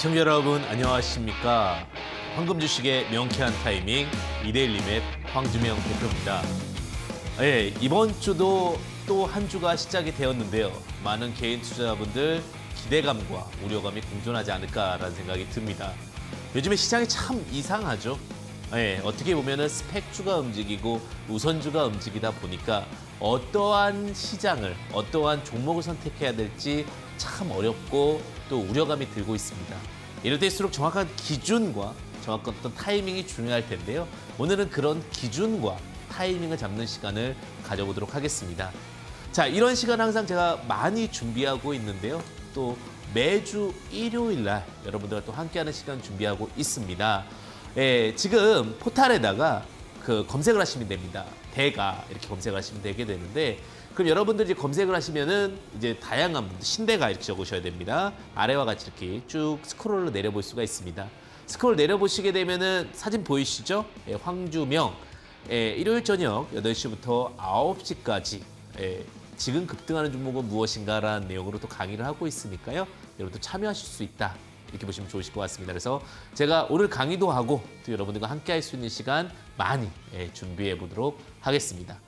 시청자 여러분 안녕하십니까? 황금 주식의 명쾌한 타이밍 이데일리 맵 황주명 대표입니다. 아, 예, 이번 주도 또 한 주가 시작이 되었는데요. 많은 개인 투자자분들 기대감과 우려감이 공존하지 않을까라는 생각이 듭니다. 요즘에 시장이 참 이상하죠. 아, 예, 어떻게 보면 스펙주가 움직이고 우선주가 움직이다 보니까 어떠한 시장을, 어떠한 종목을 선택해야 될지 참 어렵고 또 우려감이 들고 있습니다. 이럴 때일수록 정확한 기준과 정확한 어떤 타이밍이 중요할 텐데요. 오늘은 그런 기준과 타이밍을 잡는 시간을 가져보도록 하겠습니다. 자, 이런 시간 항상 제가 많이 준비하고 있는데요. 또 매주 일요일 날 여러분들과 또 함께하는 시간 준비하고 있습니다. 예, 지금 포탈에다가 그 검색을 하시면 됩니다. 대가 이렇게 검색 하시면 되게 되는데 그럼 여러분들이 제 검색을 하시면은 이제 다양한 분들, 신대가 이렇게 적으셔야 됩니다. 아래와 같이 이렇게 쭉 스크롤로 내려볼 수가 있습니다. 스크롤 내려보시게 되면은 사진 보이시죠? 예, 황주명. 예, 일요일 저녁 8시부터 9시까지 예, 지금 급등하는 종목은 무엇인가라는 내용으로 또 강의를 하고 있으니까요. 여러분도 참여하실 수 있다. 이렇게 보시면 좋으실 것 같습니다. 그래서 제가 오늘 강의도 하고 또 여러분들과 함께 할 수 있는 시간 많이 예, 준비해 보도록 하겠습니다.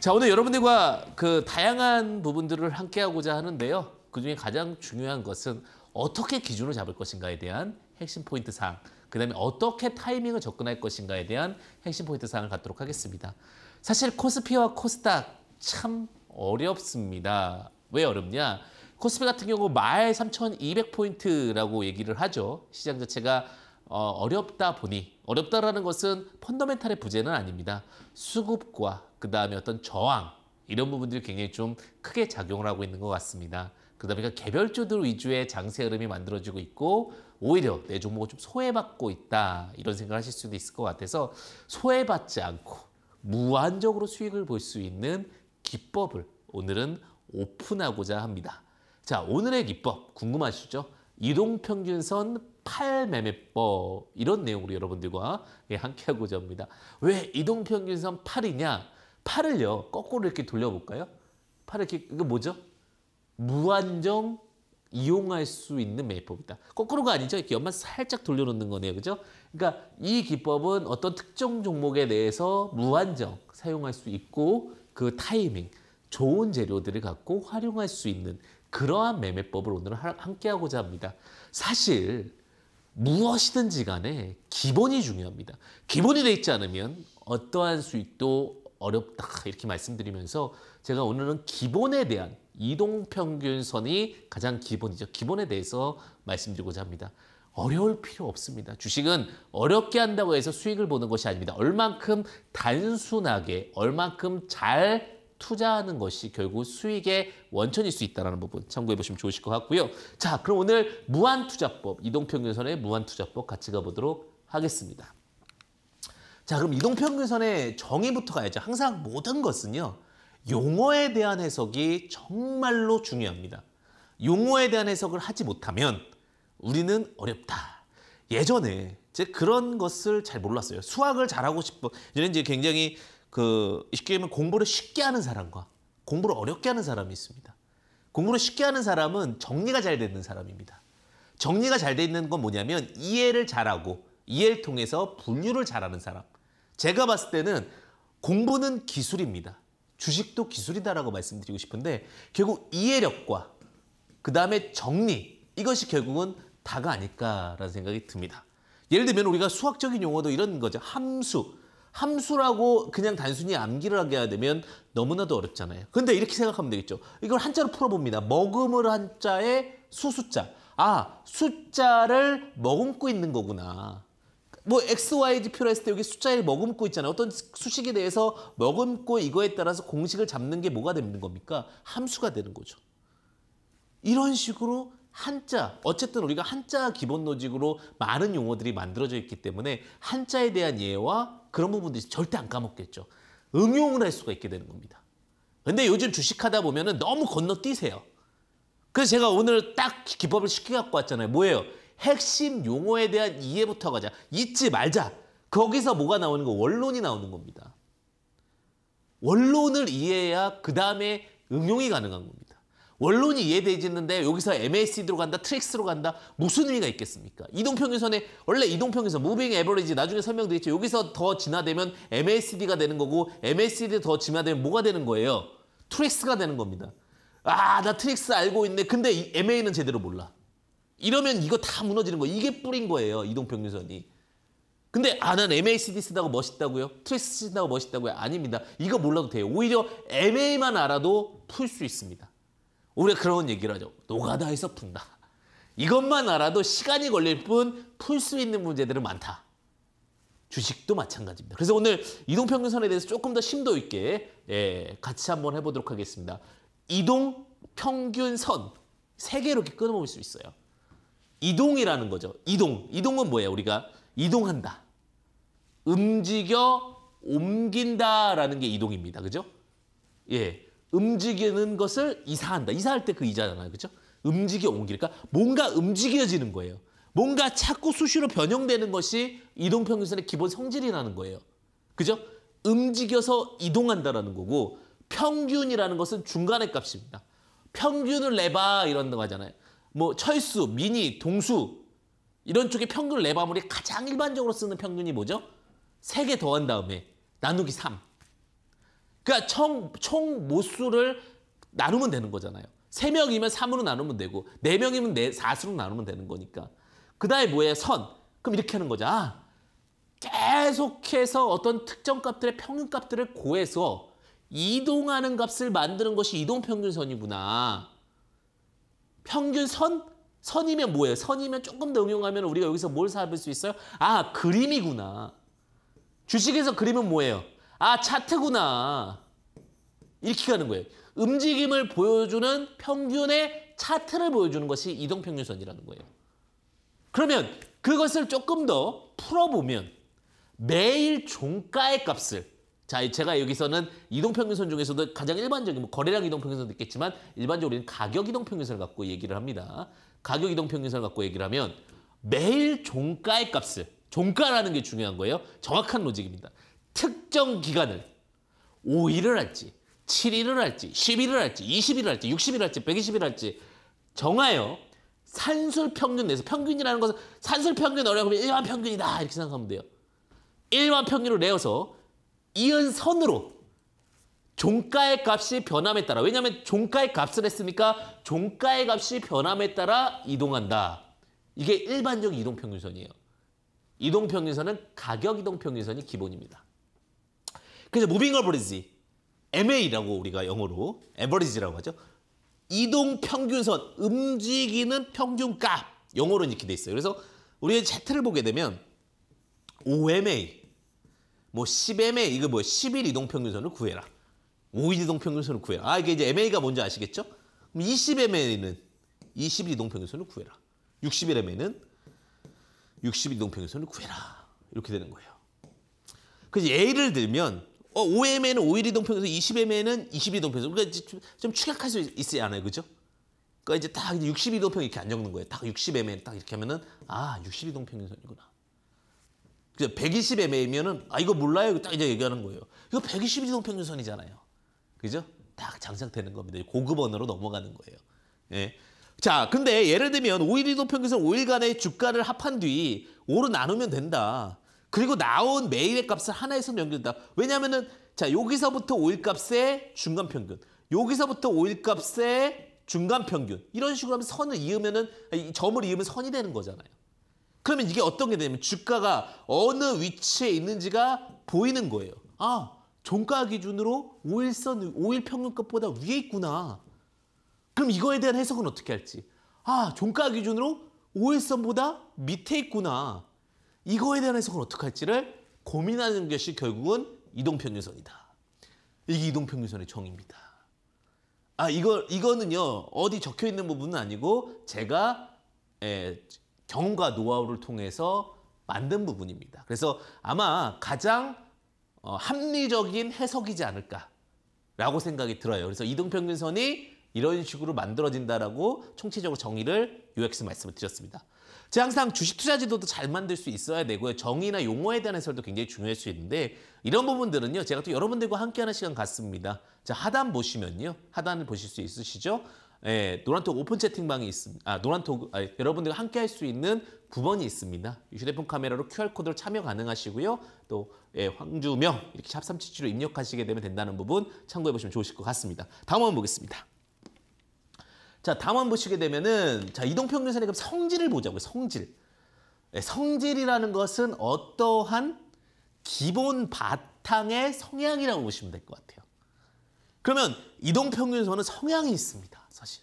자, 오늘 여러분들과 그 다양한 부분들을 함께 하고자 하는데요. 그중에 가장 중요한 것은 어떻게 기준을 잡을 것인가에 대한 핵심 포인트 사항, 그다음에 어떻게 타이밍을 접근할 것인가에 대한 핵심 포인트 사항을 갖도록 하겠습니다. 사실 코스피와 코스닥 참 어렵습니다. 왜 어렵냐? 코스피 같은 경우 말 3,200포인트라고 얘기를 하죠. 시장 자체가 어, 어렵다 보니 어렵다라는 것은 펀더멘탈의 부재는 아닙니다. 수급과 그 다음에 어떤 저항 이런 부분들이 굉장히 좀 크게 작용을 하고 있는 것 같습니다. 그러다 보니까 개별주들 위주의 장세 흐름이 만들어지고 있고 오히려 내 종목을 좀 소외받고 있다 이런 생각을 하실 수도 있을 것 같아서 소외받지 않고 무한적으로 수익을 볼 수 있는 기법을 오늘은 오픈하고자 합니다. 자 오늘의 기법 궁금하시죠? 이동평균선 팔매매법 이런 내용으로 여러분들과 예, 함께 하고자 합니다. 왜 이동평균선 8이냐? 8을요. 거꾸로 이렇게 돌려볼까요? 8 이렇게 이거 뭐죠? 무한정 이용할 수 있는 매매법이다. 거꾸로가 아니죠. 이렇게 연만 살짝 돌려놓는 거네요. 그죠? 그러니까 이 기법은 어떤 특정 종목에 대해서 무한정 사용할 수 있고 그 타이밍, 좋은 재료들을 갖고 활용할 수 있는 그러한 매매법을 오늘 함께 하고자 합니다. 사실 무엇이든지 간에 기본이 중요합니다. 기본이 돼 있지 않으면 어떠한 수익도 어렵다 이렇게 말씀드리면서 제가 오늘은 기본에 대한 이동평균선이 가장 기본이죠. 기본에 대해서 말씀드리고자 합니다. 어려울 필요 없습니다. 주식은 어렵게 한다고 해서 수익을 보는 것이 아닙니다. 얼만큼 단순하게, 얼만큼 잘 투자하는 것이 결국 수익의 원천일 수 있다는 부분 참고해 보시면 좋으실 것 같고요. 자, 그럼 오늘 무한투자법, 이동평균선의 무한투자법 같이 가보도록 하겠습니다. 자, 그럼 이동평균선의 정의부터 가야죠. 항상 모든 것은요. 용어에 대한 해석이 정말로 중요합니다. 용어에 대한 해석을 하지 못하면 우리는 어렵다. 예전에 제 그런 것을 잘 몰랐어요. 수학을 잘하고 싶어. 저는 이제 굉장히 그 쉽게 얘기하면 공부를 쉽게 하는 사람과 공부를 어렵게 하는 사람이 있습니다. 공부를 쉽게 하는 사람은 정리가 잘 되는 사람입니다. 정리가 잘 돼 있는 건 뭐냐면 이해를 잘하고 이해를 통해서 분류를 잘하는 사람. 제가 봤을 때는 공부는 기술입니다. 주식도 기술이다라고 말씀드리고 싶은데 결국 이해력과 그 다음에 정리 이것이 결국은 다가 아닐까라는 생각이 듭니다. 예를 들면 우리가 수학적인 용어도 이런 거죠. 함수. 함수라고 그냥 단순히 암기를 하게 해야 되면 너무나도 어렵잖아요. 근데 이렇게 생각하면 되겠죠. 이걸 한자로 풀어봅니다. 머금을 한자에 수숫자. 아, 숫자를 머금고 있는 거구나. 뭐 x, y, z 표로 했을 때 여기 숫자를 머금고 있잖아요. 어떤 수식에 대해서 머금고 이거에 따라서 공식을 잡는 게 뭐가 되는 겁니까? 함수가 되는 거죠. 이런 식으로 한자, 어쨌든 우리가 한자 기본 노직으로 많은 용어들이 만들어져 있기 때문에 한자에 대한 예와 그런 부분들이 절대 안 까먹겠죠. 응용을 할 수가 있게 되는 겁니다. 근데 요즘 주식하다 보면 너무 건너뛰세요. 그래서 제가 오늘 딱 기법을 쉽게 갖고 왔잖아요. 뭐예요? 핵심 용어에 대한 이해부터 가자. 잊지 말자. 거기서 뭐가 나오는 거? 원론이 나오는 겁니다. 원론을 이해해야 그 다음에 응용이 가능한 겁니다. 원론이 이해해 짓는데 여기서 MACD로 간다, 트렉스로 간다 무슨 의미가 있겠습니까? 이동평균선에 원래 이동평균선, 무빙 에버리지 나중에 설명드리죠. 여기서 더 진화되면 MACD가 되는 거고 MACD 더 진화되면 뭐가 되는 거예요? 트렉스가 되는 겁니다. 아, 나 트렉스 알고 있네. 근데 MA는 제대로 몰라. 이러면 이거 다 무너지는 거예요. 이게 뿌린 거예요, 이동평균선이. 근데 아, 난 MACD 쓰다고 멋있다고요? 트레스 쓴다고 멋있다고요? 아닙니다. 이거 몰라도 돼요. 오히려 MA만 알아도 풀 수 있습니다. 우리가 그런 얘기를 하죠. 노가다에서 푼다. 이것만 알아도 시간이 걸릴 뿐 풀 수 있는 문제들은 많다. 주식도 마찬가지입니다. 그래서 오늘 이동평균선에 대해서 조금 더 심도 있게 예, 같이 한번 해보도록 하겠습니다. 이동평균선 세 개로 이렇게 끊어볼 수 있어요. 이동이라는 거죠. 이동. 이동은 뭐예요? 우리가 이동한다. 움직여 옮긴다라는 게 이동입니다. 그죠? 예. 움직이는 것을 이사한다. 이사할 때 그 이자잖아요. 그렇죠? 움직여 옮기. 그러니까 뭔가 움직여지는 거예요. 뭔가 자꾸 수시로 변형되는 것이 이동평균선의 기본 성질이라는 거예요. 그죠? 움직여서 이동한다라는 거고 평균이라는 것은 중간의 값입니다. 평균을 내봐 이런 거 하잖아요. 뭐 철수, 미니, 동수 이런 쪽에 평균 내봐 물이 가장 일반적으로 쓰는 평균이 뭐죠? 세 개 더한 다음에 나누기 3. 그러니까 총, 총 모수를 나누면 되는 거잖아요. 3명이면 3으로 나누면 되고 4명이면 4, 4수로 나누면 되는 거니까. 그 다음에 뭐예요? 선. 그럼 이렇게 하는 거죠. 아, 계속해서 어떤 특정 값들의 평균 값들을 고해서 이동하는 값을 만드는 것이 이동평균선이구나. 평균선? 선이면 뭐예요? 선이면 조금 더 응용하면 우리가 여기서 뭘 잡을 수 있어요? 아, 그림이구나. 주식에서 그림은 뭐예요? 아 차트구나 이렇게 가는 거예요. 움직임을 보여주는 평균의 차트를 보여주는 것이 이동평균선이라는 거예요. 그러면 그것을 조금 더 풀어보면 매일 종가의 값을 자, 제가 여기서는 이동평균선 중에서도 가장 일반적인 뭐 거래량 이동평균선도 있겠지만 일반적으로 우리는 가격 이동평균선을 갖고 얘기를 합니다. 가격 이동평균선을 갖고 얘기를 하면 매일 종가의 값을 종가라는 게 중요한 거예요. 정확한 로직입니다. 특정 기간을 5일을 할지 7일을 할지 10일을 할지 20일을 할지 60일을 할지 120일을 할지 정하여 산술 평균 내서 평균이라는 것은 산술 평균 어려우면 일반 평균이다 이렇게 생각하면 돼요. 일반 평균을 내어서 이은 선으로 종가의 값이 변함에 따라 왜냐하면 종가의 값을 했으니까 종가의 값이 변함에 따라 이동한다. 이게 일반적 이동평균선이에요. 이동평균선은 가격 이동평균선이 기본입니다. 그래서 무빙 어버리지 MA라고 우리가 영어로 에버리지라고 하죠. 이동 평균선, 움직이는 평균값 영어로 이렇게 돼 있어요. 그래서 우리의 차트를 보게 되면 5MA, 뭐 10MA, 이거 뭐 10일 이동 평균선을 구해라. 5일 이동 평균선을 구해라. 아 이게 이제 MA가 뭔지 아시겠죠? 그럼 20MA는 20일 이동 평균선을 구해라. 60일 MA는 60일 이동 평균선을 구해라. 이렇게 되는 거예요. 그래서 a 를 들면 어, 5M에는 5일이 동평에서 20M에는 20이 동평에서 그러니까 좀 축약할 수 있어야 하나요, 그죠? 그러니까 이제 딱 60이 동평 이렇게 안 적는 거예요. 딱 60M에 딱 이렇게 하면은 아 60이 동평선이구나. 그래서 120M이면은 아 이거 몰라요, 딱 이제 얘기하는 거예요. 이거 120이 동평선이잖아요, 균 그죠? 딱 장착되는 겁니다. 고급 원으로 넘어가는 거예요. 예. 자, 근데 예를 들면 5일 이동평균선 5일간의 주가를 합한 뒤 5로 나누면 된다. 그리고 나온 매일의 값을 하나에서 연결된다. 왜냐면은 자 여기서부터 5일 값의 중간 평균, 여기서부터 5일 값의 중간 평균 이런 식으로 하면 선을 이으면은 점을 이으면 선이 되는 거잖아요. 그러면 이게 어떤 게 되냐면 주가가 어느 위치에 있는지가 보이는 거예요. 아 종가 기준으로 5일선5일 평균값보다 위에 있구나. 그럼 이거에 대한 해석은 어떻게 할지. 아 종가 기준으로 5일선보다 밑에 있구나. 이거에 대한 해석은 어떻게 할지를 고민하는 것이 결국은 이동평균선이다. 이게 이동평균선의 정의입니다. 아 이거 이거는요 어디 적혀 있는 부분은 아니고 제가 에, 예, 경험과 노하우를 통해서 만든 부분입니다. 그래서 아마 가장 어, 합리적인 해석이지 않을까라고 생각이 들어요. 그래서 이동평균선이 이런 식으로 만들어진다라고 총체적으로 정의를 요약해서 말씀을 드렸습니다. 제 항상 주식 투자 지도도 잘 만들 수 있어야 되고요. 정의나 용어에 대한 해설도 굉장히 중요할 수 있는데 이런 부분들은요. 제가 또 여러분들과 함께하는 시간 같습니다. 자 하단 보시면요. 하단을 보실 수 있으시죠? 예, 노란톡 오픈 채팅방이 있습니다. 아, 노란톡 아, 여러분들과 함께 할 수 있는 부번이 있습니다. 휴대폰 카메라로 QR코드로 참여 가능하시고요. 또 예, 황주명 이렇게 샵377로 입력하시게 되면 된다는 부분 참고해 보시면 좋으실 것 같습니다. 다음 한번 보겠습니다. 자, 다만 보시게 되면은 자, 이동평균 세금 성질을 보자고요. 성질. 네, 성질이라는 것은 어떠한 기본 바탕의 성향이라고 보시면 될 것 같아요. 그러면 이동평균선은 성향이 있습니다. 사실.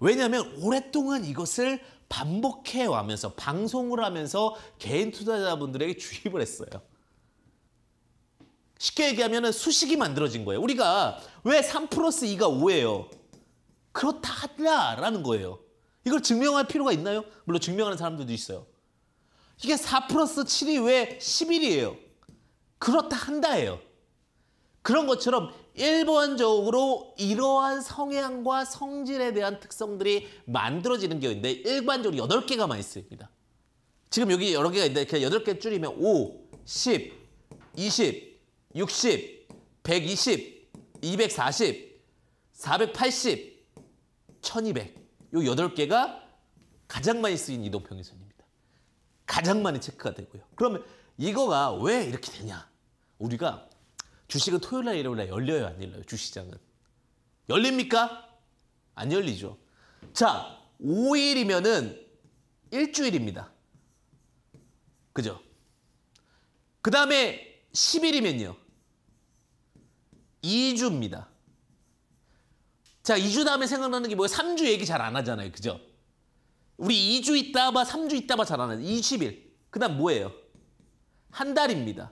왜냐하면 오랫동안 이것을 반복해 와면서 방송을 하면서 개인 투자자분들에게 주입을 했어요. 쉽게 얘기하면 수식이 만들어진 거예요. 우리가 왜 3 플러스 2가 5예요? 그렇다 하더라라는 거예요. 이걸 증명할 필요가 있나요? 물론 증명하는 사람들도 있어요. 이게 4 플러스 7이 왜 11이에요? 그렇다 한다예요. 그런 것처럼 일반적으로 이러한 성향과 성질에 대한 특성들이 만들어지는 게 있는데 일반적으로 8 개가만 있습니다. 지금 여기 여러 개가 있는데 그냥 여덟 개 줄이면 5, 10, 20, 60, 120, 240, 480, 1200. 요8 개가 가장 많이 쓰인 이동 평균선입니다. 가장 많이 체크가 되고요. 그러면 이거가 왜 이렇게 되냐? 우리가 주식은 토요일 날 일요일 날 열려요, 안 열려요? 주시장은. 열립니까? 안 열리죠. 자, 5일이면은 일주일입니다. 그죠? 그다음에 10일이면요. 2주입니다. 자, 2주 다음에 생각나는 게 뭐예요? 3주 얘기 잘 안 하잖아요. 그죠? 우리 2주 있다 봐, 3주 있다 봐잘 안 하요 20일. 그 다음 뭐예요? 한 달입니다.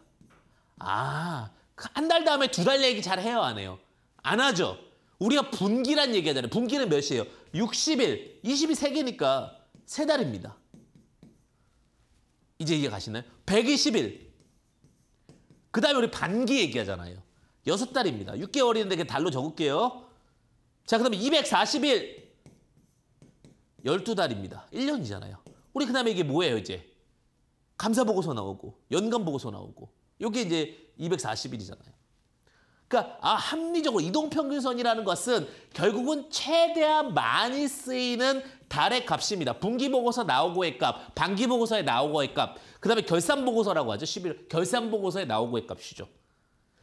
아, 그 한달 다음에 두 달 얘기 잘 해요? 안 해요? 안 하죠? 우리가 분기란 얘기 하잖아요. 분기는 몇이에요? 60일. 20이 3개니까 3달입니다. 이제 이해 가시나요? 120일. 그 다음에 우리 반기 얘기하잖아요. 6달입니다. 6개월인데 그 달로 적을게요. 자, 그다음에 240일 12달입니다. 1년이잖아요. 우리 그다음에 이게 뭐예요, 이제? 감사 보고서 나오고 연간 보고서 나오고 이게 이제 240일이잖아요. 그러니까 아, 합리적으로 이동 평균선이라는 것은 결국은 최대한 많이 쓰이는 달의 값입니다. 분기 보고서 나오고의 값, 반기 보고서에 나오고의 값, 그다음에 결산 보고서라고 하죠. 11월 결산 보고서에 나오고의 값이죠.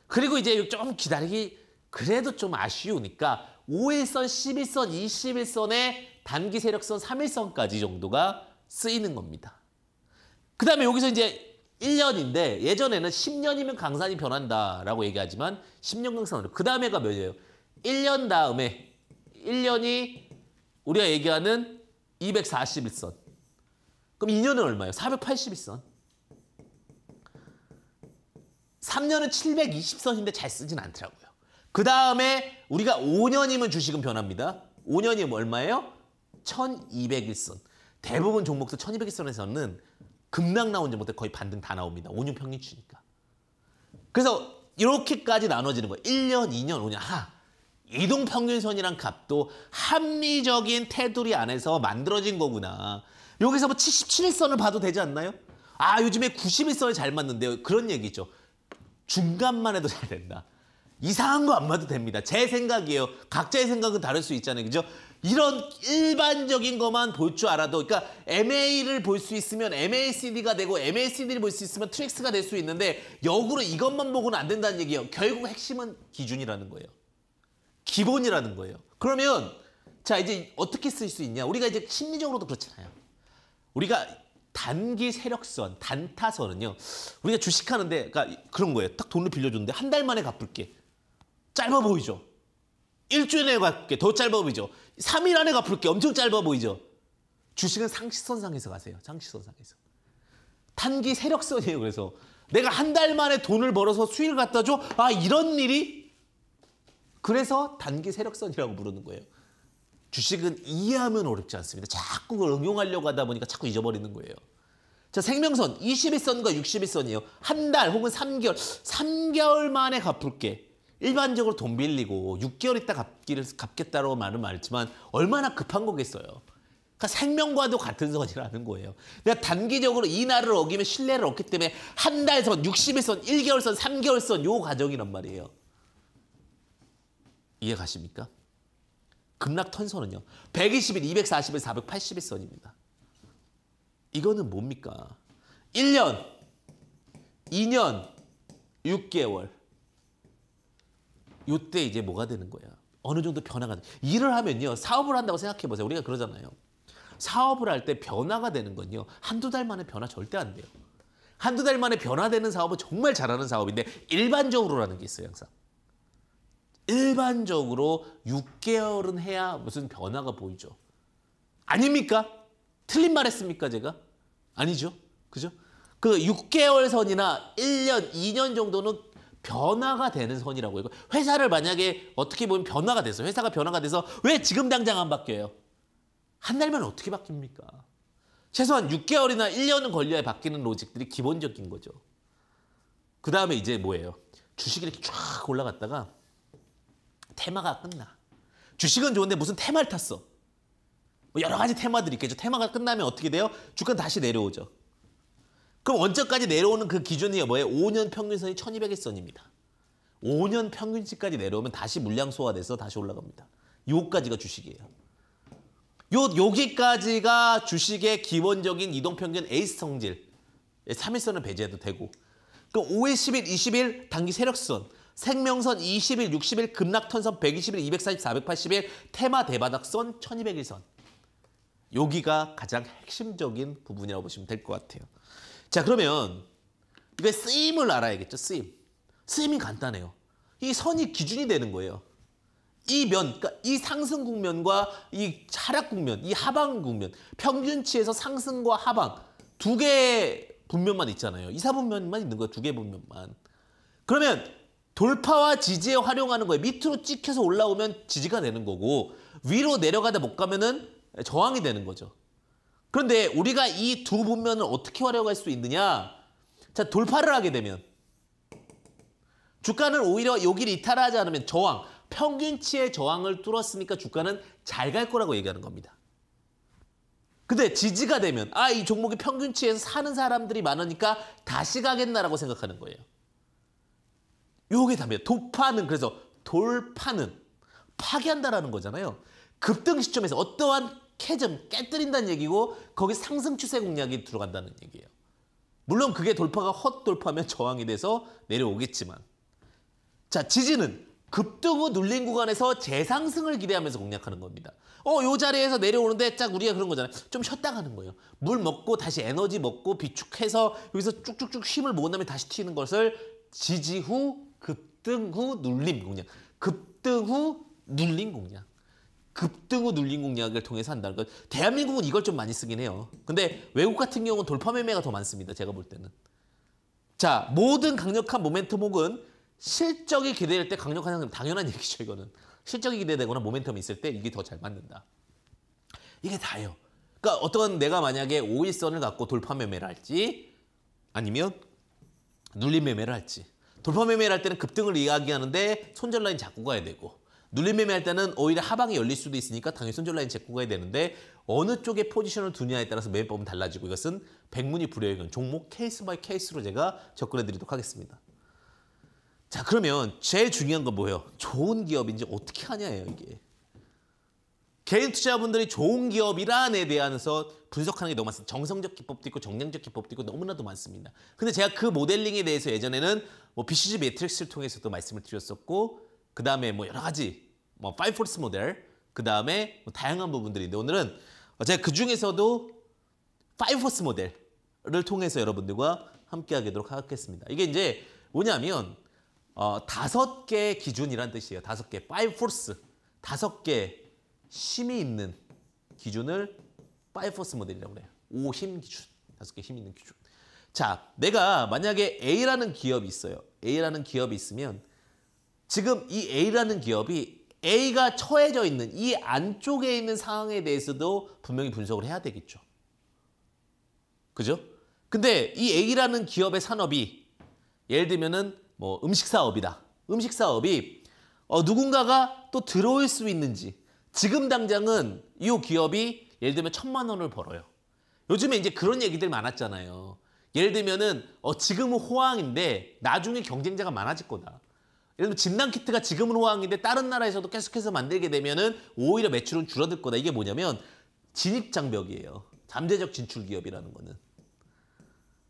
그리고 이제 좀 기다리기 그래도 좀 아쉬우니까 5일선, 11선, 21선에 단기 세력선 3일선까지 정도가 쓰이는 겁니다. 그 다음에 여기서 이제 1년인데 예전에는 10년이면 강산이 변한다라고 얘기하지만 10년 강산으로 그 다음에가 몇이에요? 1년 다음에 1년이 우리가 얘기하는 241선 그럼 2년은 얼마예요? 481선 3년은 720선인데 잘 쓰진 않더라고요. 그 다음에 우리가 5년이면 주식은 변합니다. 5년이면 얼마예요? 1200일선. 대부분 종목들 1200일선에서는 급락 나온 종목들 거의 반등 다 나옵니다. 5년 평균치니까. 그래서 이렇게까지 나눠지는 거예요. 1년, 2년, 5년. 하. 아, 이동 평균선이란 값도 합리적인 테두리 안에서 만들어진 거구나. 여기서 뭐 77일선을 봐도 되지 않나요? 아, 요즘에 9일선이잘 맞는데요. 그런 얘기죠. 중간만 해도 잘 된다. 이상한 거 안 봐도 됩니다. 제 생각이에요. 각자의 생각은 다를 수 있잖아요. 그죠? 이런 일반적인 것만 볼 줄 알아도 그러니까 MA를 볼 수 있으면 MACD가 되고 MACD를 볼 수 있으면 트릭스가 될 수 있는데 역으로 이것만 보고는 안 된다는 얘기예요. 결국 핵심은 기준이라는 거예요. 기본이라는 거예요. 그러면 자 이제 어떻게 쓸 수 있냐? 우리가 이제 심리적으로도 그렇잖아요. 우리가 단기 세력선, 단타선은요. 우리가 주식하는데 그러니까 그런 거예요. 딱 돈을 빌려줬는데 한 달 만에 갚을게. 짧아 보이죠. 일주일 내에 갚게 더 짧아 보이죠. 3일 안에 갚을 게 엄청 짧아 보이죠. 주식은 상시선상에서 가세요. 상시선상에서. 단기 세력선이에요. 그래서 내가 한 달 만에 돈을 벌어서 수익을 갖다 줘? 아 이런 일이? 그래서 단기 세력선이라고 부르는 거예요. 주식은 이해하면 어렵지 않습니다. 자꾸 그걸 응용하려고 하다 보니까 자꾸 잊어버리는 거예요. 자, 생명선 21선과 61선이에요. 한 달 혹은 3개월, 3개월 만에 갚을게. 일반적으로 돈 빌리고 6개월 있다 갚기를 갚겠다고 말은 말했지만 얼마나 급한 거겠어요. 그러니까 생명과도 같은 선이라는 거예요. 내가 단기적으로 이 날을 어기면 신뢰를 얻기 때문에 한 달 선, 60일 선, 1개월 선, 3개월 선요 과정이란 말이에요. 이해 가십니까? 급락 턴선은요. 120일, 240일, 480일 선입니다. 이거는 뭡니까? 1년, 2년, 6개월, 요때 이제 뭐가 되는 거야? 어느 정도 변화가 일을 하면요. 사업을 한다고 생각해 보세요. 우리가 그러잖아요. 사업을 할 때 변화가 되는 건요. 한두 달 만에 변화 절대 안 돼요. 한두 달 만에 변화되는 사업은 정말 잘하는 사업인데 일반적으로라는 게 있어요. 항상. 일반적으로 6개월은 해야 무슨 변화가 보이죠. 아닙니까? 틀린 말 했습니까 제가? 아니죠. 그죠? 그 6개월 선이나 1년, 2년 정도는 변화가 되는 선이라고 해거 회사를 만약에 어떻게 보면 변화가 돼서 회사가 변화가 돼서 왜 지금 당장 안 바뀌어요? 한 달면 어떻게 바뀝니까? 최소한 6개월이나 1년은 걸려야 바뀌는 로직들이 기본적인 거죠. 그 다음에 이제 뭐예요? 주식이 이렇게 쫙 올라갔다가 테마가 끝나. 주식은 좋은데 무슨 테마를 탔어. 뭐 여러 가지 테마들이 있겠죠. 테마가 끝나면 어떻게 돼요? 주가 다시 내려오죠. 그럼 언제까지 내려오는 그 기준이 뭐예요? 5년 평균선이 1200일선입니다. 5년 평균치까지 내려오면 다시 물량 소화돼서 다시 올라갑니다. 요까지가 주식이에요. 요 여기까지가 주식의 기본적인 이동평균 에이스 성질. 3일선은 예, 배제해도 되고 그럼 5일, 10일, 20일 단기 세력선 생명선 20일, 60일, 급락턴선 120일, 240, 480일, 테마 대바닥선 1200일선. 여기가 가장 핵심적인 부분이라고 보시면 될 것 같아요. 자 그러면 이제 쓰임을 알아야겠죠. 쓰임. 쓰임이 간단해요. 이 선이 기준이 되는 거예요. 이 면, 그러니까 이 상승 국면과 이 하락 국면, 이 하방 국면, 평균치에서 상승과 하방 두 개의 분면만 있잖아요. 이사 분면만 있는 거예요. 두개 분면만. 그러면 돌파와 지지에 활용하는 거예요. 밑으로 찍혀서 올라오면 지지가 되는 거고 위로 내려가다 못 가면은 저항이 되는 거죠. 그런데 우리가 이 두 분면을 어떻게 활용할 수 있느냐? 자, 돌파를 하게 되면 주가는 오히려 여기를 이탈하지 않으면 저항, 평균치의 저항을 뚫었으니까 주가는 잘 갈 거라고 얘기하는 겁니다. 근데 지지가 되면 아, 이 종목이 평균치에서 사는 사람들이 많으니까 다시 가겠나라고 생각하는 거예요. 요게 답이에요. 도파는 그래서 돌파는 파괴한다라는 거잖아요. 급등 시점에서 어떠한 캐즘 깨뜨린다는 얘기고 거기 상승 추세 공략이 들어간다는 얘기예요. 물론 그게 돌파가 헛돌파면 하 저항이 돼서 내려오겠지만 자 지지는 급등 후 눌린 구간에서 재상승을 기대하면서 공략하는 겁니다. 어, 요 자리에서 내려오는데 짝 우리가 그런 거잖아요. 좀 쉬었다 가는 거예요. 물 먹고 다시 에너지 먹고 비축해서 여기서 쭉쭉쭉 힘을 모은 다음에 다시 튀는 것을 지지 후 급등 후 눌림 공략. 급등 후 눌림 공략. 급등후 눌린 공략을 통해서 한다는 것. 대한민국은 이걸 좀 많이 쓰긴 해요. 근데 외국 같은 경우는 돌파 매매가 더 많습니다. 제가 볼 때는. 자, 모든 강력한 모멘텀 혹은 실적이 기대될 때 강력한 상승 당연한 얘기죠, 이거는. 실적이 기대되거나 모멘텀이 있을 때 이게 더 잘 맞는다. 이게 다예요. 그러니까 어떤 내가 만약에 오일선을 갖고 돌파 매매를 할지 아니면 눌림 매매를 할지 돌파 매매를 할 때는 급등을 이야기하는데 손절 라인 잡고 가야 되고 눌림 매매할 때는 오히려 하방이 열릴 수도 있으니까 당연히 손절 라인 제공해야 되는데 어느 쪽에 포지션을 두느냐에 따라서 매매법은 달라지고 이것은 백문이 불여일견 종목 케이스 바이 케이스로 제가 접근해 드리도록 하겠습니다. 자 그러면 제일 중요한 건 뭐예요? 좋은 기업인지 어떻게 하냐예요 이게. 개인 투자분들이 자 좋은 기업이란에 대해서 분석하는 게 너무 많습니다. 정성적 기법도 있고 정량적 기법도 있고 너무나도 많습니다. 근데 제가 그 모델링에 대해서 예전에는 뭐 BCG 매트릭스를 통해서도 말씀을 드렸었고 그 다음에 뭐 여러 가지 뭐 파이폴스 모델 그 다음에 뭐 다양한 부분들인데 오늘은 제가 그 중에서도 파이폴스 모델을 통해서 여러분들과 함께하게 도록 하겠습니다. 이게 이제 뭐냐면 어, 다섯 개 기준이란 뜻이에요. 다섯 개 파이폴스 다섯 개 힘이 있는 기준을 파이폴스 모델이라고 해요. 오 힘 기준 다섯 개 힘 있는 기준. 자, 내가 만약에 A라는 기업이 있어요. A라는 기업이 있으면 지금 이 A라는 기업이 A가 처해져 있는 이 안쪽에 있는 상황에 대해서도 분명히 분석을 해야 되겠죠. 그죠? 근데 이 A라는 기업의 산업이 예를 들면은 뭐 음식 사업이다. 음식 사업이 어, 누군가가 또 들어올 수 있는지 지금 당장은 이 기업이 예를 들면 천만 원을 벌어요. 요즘에 이제 그런 얘기들 많았잖아요. 예를 들면은 어, 지금은 호황인데 나중에 경쟁자가 많아질 거다. 예를 들면 진단 키트가 지금은 호황인데 다른 나라에서도 계속해서 만들게 되면은 오히려 매출은 줄어들 거다. 이게 뭐냐면 진입 장벽이에요. 잠재적 진출 기업이라는 거는.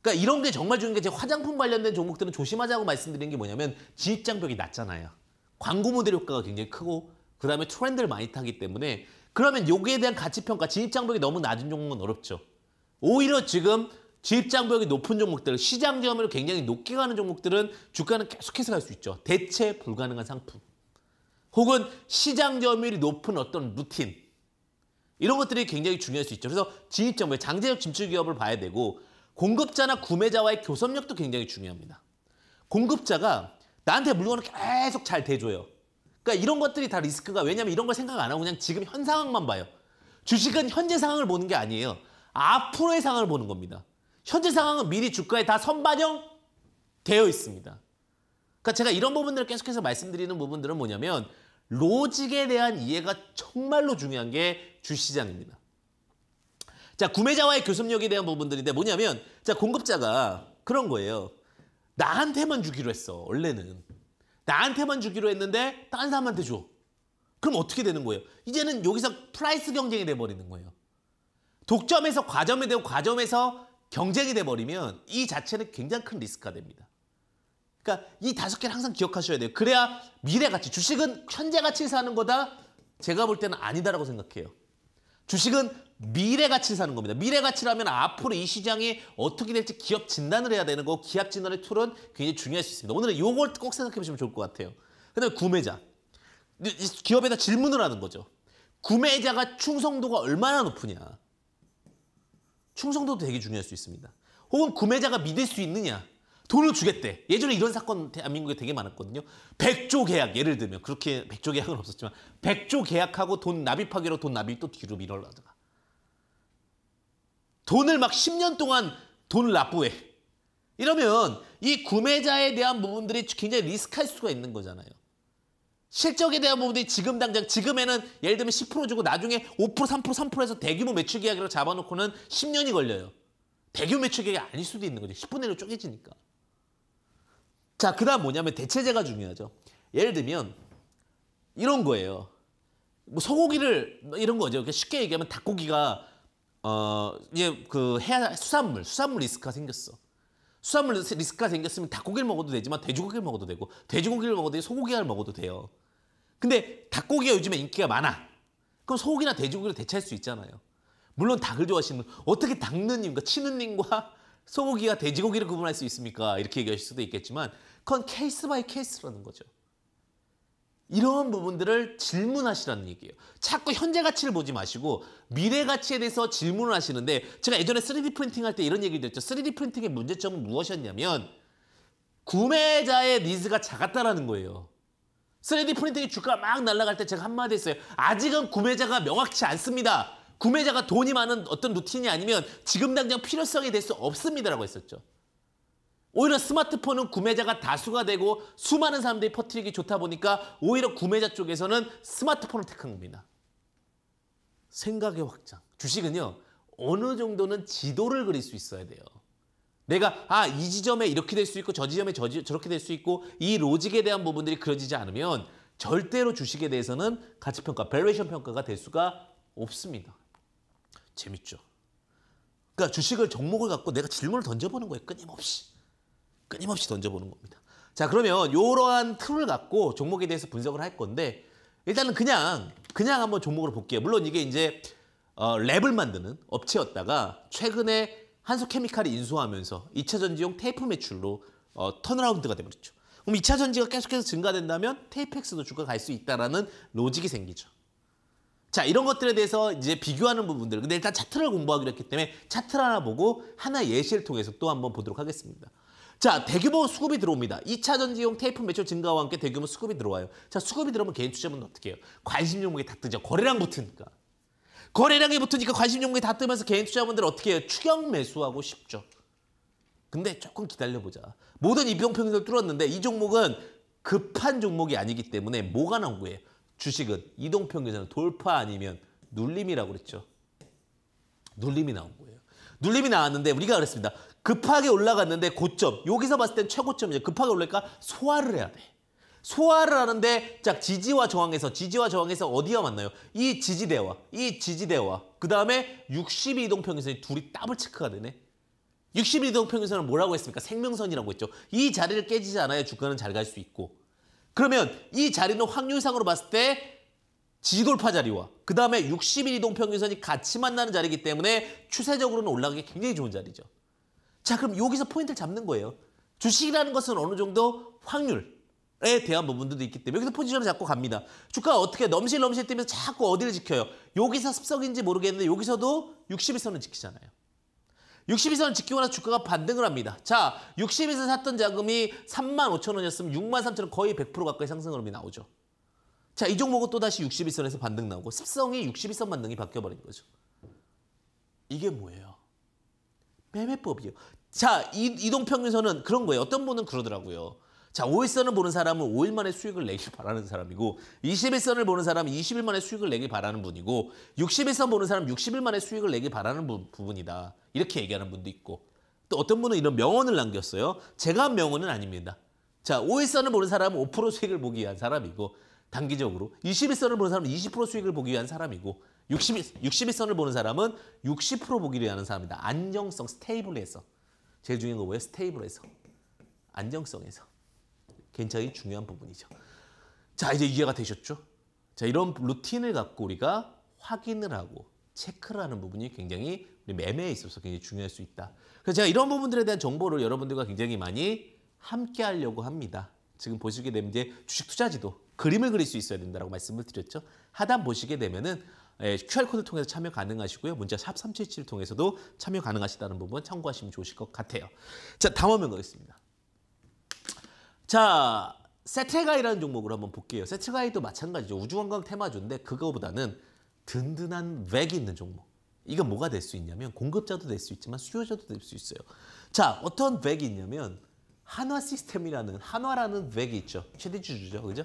그러니까 이런 게 정말 중요한 게 화장품 관련된 종목들은 조심하자고 말씀드린게 뭐냐면 진입 장벽이 낮잖아요. 광고 모델 효과가 굉장히 크고 그다음에 트렌드를 많이 타기 때문에 그러면 여기에 대한 가치 평가 진입 장벽이 너무 낮은 종목은 어렵죠. 오히려 지금 지입장벽이 높은 종목들, 시장 점을 유 굉장히 높게 가는 종목들은 주가는 계속해서 갈 수 있죠. 대체 불가능한 상품. 혹은 시장 점유율이 높은 어떤 루틴. 이런 것들이 굉장히 중요할 수 있죠. 그래서 지입점 장제적 진출 기업을 봐야 되고 공급자나 구매자와의 교섭력도 굉장히 중요합니다. 공급자가 나한테 물건을 계속 잘 대줘요. 그러니까 이런 것들이 다 리스크가 왜냐하면 이런 걸 생각 안 하고 그냥 지금 현 상황만 봐요. 주식은 현재 상황을 보는 게 아니에요. 앞으로의 상황을 보는 겁니다. 현재 상황은 미리 주가에 다 선반영 되어 있습니다. 그러니까 제가 이런 부분들을 계속해서 말씀드리는 부분들은 뭐냐면 로직에 대한 이해가 정말로 중요한 게 주시장입니다. 자, 구매자와의 교섭력에 대한 부분들인데 뭐냐면 자, 공급자가 그런 거예요. 나한테만 주기로 했어, 원래는. 나한테만 주기로 했는데 다른 사람한테 줘. 그럼 어떻게 되는 거예요? 이제는 여기서 프라이스 경쟁이 돼버리는 거예요. 독점에서 과점이 되고 과점에서 경쟁이 돼버리면 이 자체는 굉장히 큰 리스크가 됩니다. 그러니까 이 다섯 개를 항상 기억하셔야 돼요. 그래야 미래 가치, 주식은 현재 가치 사는 거다. 제가 볼 때는 아니다라고 생각해요. 주식은 미래 가치를 사는 겁니다. 미래 가치라면 앞으로 이 시장이 어떻게 될지 기업 진단을 해야 되는 거 기업 진단의 툴은 굉장히 중요할 수 있습니다. 오늘은 이걸 꼭 생각해 보시면 좋을 것 같아요. 그다음에 구매자. 기업에다 질문을 하는 거죠. 구매자가 충성도가 얼마나 높으냐. 충성도도 되게 중요할 수 있습니다. 혹은 구매자가 믿을 수 있느냐. 돈을 주겠대. 예전에 이런 사건 대한민국에 되게 많았거든요. 백조 계약 예를 들면 그렇게 백조 계약은 없었지만 백조 계약하고 돈 납입하기로 돈 납입 또 뒤로 밀어가다가 돈을 막 10년 동안 돈을 납부해. 이러면 이 구매자에 대한 부분들이 굉장히 리스크할 수가 있는 거잖아요. 실적에 대한 부분들이 지금 당장 지금에는 예를 들면 10% 주고 나중에 5% 3% 3해서 대규모 매출 계약으로 잡아놓고는 10년이 걸려요. 대규모 매출 계약이 아닐 수도 있는 거죠. 10분의 1로 쪼개지니까. 자, 그 다음 뭐냐면 대체제가 중요하죠. 예를 들면 이런 거예요. 뭐 소고기를 뭐 이런 거죠. 쉽게 얘기하면 닭고기가 어 이제 그 해야 수산물 수산물 리스크가 생겼어. 수산물 리스크가 생겼으면 닭고기를 먹어도 되지만 돼지고기를 먹어도 되고 돼지고기를 먹어도 되고 소고기를 먹어도 돼요. 근데 닭고기가 요즘에 인기가 많아. 그럼 소고기나 돼지고기를 대체할 수 있잖아요. 물론 닭을 좋아하시는 분 어떻게 닭느님과 치느님과 소고기와 돼지고기를 구분할 수 있습니까? 이렇게 얘기하실 수도 있겠지만 그건 케이스 바이 케이스라는 거죠. 이런 부분들을 질문하시라는 얘기예요. 자꾸 현재 가치를 보지 마시고 미래 가치에 대해서 질문을 하시는데 제가 예전에 3D 프린팅 할 때 이런 얘기를 드렸죠. 3D 프린팅의 문제점은 무엇이었냐면 구매자의 니즈가 작았다라는 거예요. 3D 프린팅이 주가 막 날아갈 때 제가 한마디 했어요. 아직은 구매자가 명확치 않습니다. 구매자가 돈이 많은 어떤 루틴이 아니면 지금 당장 필요성이 될 수 없습니다라고 했었죠. 오히려 스마트폰은 구매자가 다수가 되고 수많은 사람들이 퍼뜨리기 좋다 보니까 오히려 구매자 쪽에서는 스마트폰을 택한 겁니다. 생각의 확장. 주식은요. 어느 정도는 지도를 그릴 수 있어야 돼요. 내가 아 이 지점에 이렇게 될 수 있고 저 지점에 저 지, 저렇게 될 수 있고 이 로직에 대한 부분들이 그려지지 않으면 절대로 주식에 대해서는 가치평가, 밸류에이션 평가가 될 수가 없습니다. 재밌죠? 그러니까 주식을 종목을 갖고 내가 질문을 던져보는 거예요. 끊임없이. 끊임없이 던져보는 겁니다. 자 그러면 이러한 틀을 갖고 종목에 대해서 분석을 할 건데 일단은 그냥 그냥 한번 종목으로 볼게요. 물론 이게 이제 어, 랩을 만드는 업체였다가 최근에 한수케미칼이 인수하면서 2차 전지용 테이프 매출로 어, 턴어라운드가 되버렸죠. 그럼 2차 전지가 계속해서 증가된다면 테이펙스도 주가 갈 수 있다라는 로직이 생기죠. 자 이런 것들에 대해서 이제 비교하는 부분들 근데 일단 차트를 공부하기로 했기 때문에 차트를 하나 보고 하나 예시를 통해서 또 한번 보도록 하겠습니다. 자, 대규모 수급이 들어옵니다. 2차 전지용 테이프 매출 증가와 함께 대규모 수급이 들어와요. 자, 수급이 들어오면 개인 투자분은 어떻게 해요? 관심 종목이 다 뜨죠. 거래량 붙으니까. 거래량이 붙으니까 관심 종목이 다 뜨면서 개인 투자분들은 어떻게 해요? 추격 매수하고 싶죠. 근데 조금 기다려보자. 모든 이평평균을 뚫었는데 이 종목은 급한 종목이 아니기 때문에 뭐가 나온 거예요? 주식은 이동평균선 돌파 아니면 눌림이라고 그랬죠. 눌림이 나온 거예요. 눌림이 나왔는데 우리가 그랬습니다. 급하게 올라갔는데 고점. 여기서 봤을 땐 최고점이죠. 급하게 올라니까 소화를 해야 돼. 소화를 하는데 자 지지와 저항에서 지지와 저항에서 어디가맞나요이 지지대와 이 지지대와 그 다음에 62이동 평균선이 둘이 더블 체크가 되네. 62이동 평균선은 뭐라고 했습니까? 생명선이라고 했죠. 이 자리를 깨지지 않아야 주가는 잘 갈 수 있고 그러면 이 자리는 확률상으로 봤을 때 지돌파 자리와 그 다음에 61이동 평균선이 같이 만나는 자리이기 때문에 추세적으로는 올라가기 굉장히 좋은 자리죠. 자, 그럼 여기서 포인트를 잡는 거예요. 주식이라는 것은 어느 정도 확률에 대한 부분들도 있기 때문에 여기서 포지션을 잡고 갑니다. 주가 어떻게 넘실넘실 뛰면서 자꾸 어디를 지켜요? 여기서 습성인지 모르겠는데 여기서도 60일선을 지키잖아요. 6 2선을 지키고 나서 주가가 반등을 합니다. 자, 6 2일선 샀던 자금이 3만 5천 원이었으면 6만 3천 원 거의 100% 가까이 상승 으로 나오죠. 자, 이 종목은 또다시 6 2선에서 반등 나오고 습성이 6 2선 반등이 바뀌어버린 거죠. 이게 뭐예요? 매매법이요. 자, 이, 이동평균선은 그런 거예요. 어떤 분은 그러더라고요. 자, 5일선을 보는 사람은 5일 만에 수익을 내길 바라는 사람이고 21선을 보는 사람은 20일 만에 수익을 내길 바라는 분이고 61선 보는 사람 60일 만에 수익을 내길 바라는 부, 부분이다. 이렇게 얘기하는 분도 있고 또 어떤 분은 이런 명언을 남겼어요. 제가 한 명언은 아닙니다. 자, 5일선을 보는 사람은 5% 수익을 보기 위한 사람이고 단기적으로 21선을 보는 사람은 20% 수익을 보기 위한 사람이고 60, 61선을 보는 사람은 60% 보기 위한 사람이다. 안정성, 스테이블리해서 제일 중요한 건 뭐예요? 스테이블에서. 안정성에서. 굉장히 중요한 부분이죠. 자, 이제 이해가 되셨죠? 자, 이런 루틴을 갖고 우리가 확인을 하고 체크를 하는 부분이 굉장히 우리 매매에 있어서 굉장히 중요할 수 있다. 그래서 제가 이런 부분들에 대한 정보를 여러분들과 굉장히 많이 함께 하려고 합니다. 지금 보시게 되면 이제 주식 투자지도 그림을 그릴 수 있어야 된다고 말씀을 드렸죠. 하단 보시게 되면은 예, QR코드 통해서 참여 가능하시고요. 문자 샵3 7 7을 통해서도 참여 가능하시다는 부분 참고하시면 좋으실 것 같아요. 자, 다음화면 가겠습니다. 자, 세트가이라는 종목으로 한번 볼게요. 세트가이도 마찬가지죠. 우주관광 테마주인데 그거보다는 든든한 렉이 있는 종목. 이건 뭐가 될 수 있냐면 공급자도 될 수 있지만 수요자도 될 수 있어요. 자, 어떤 렉이 있냐면 한화 시스템이라는 한화라는 렉이 있죠. 최대 주주죠. 그죠?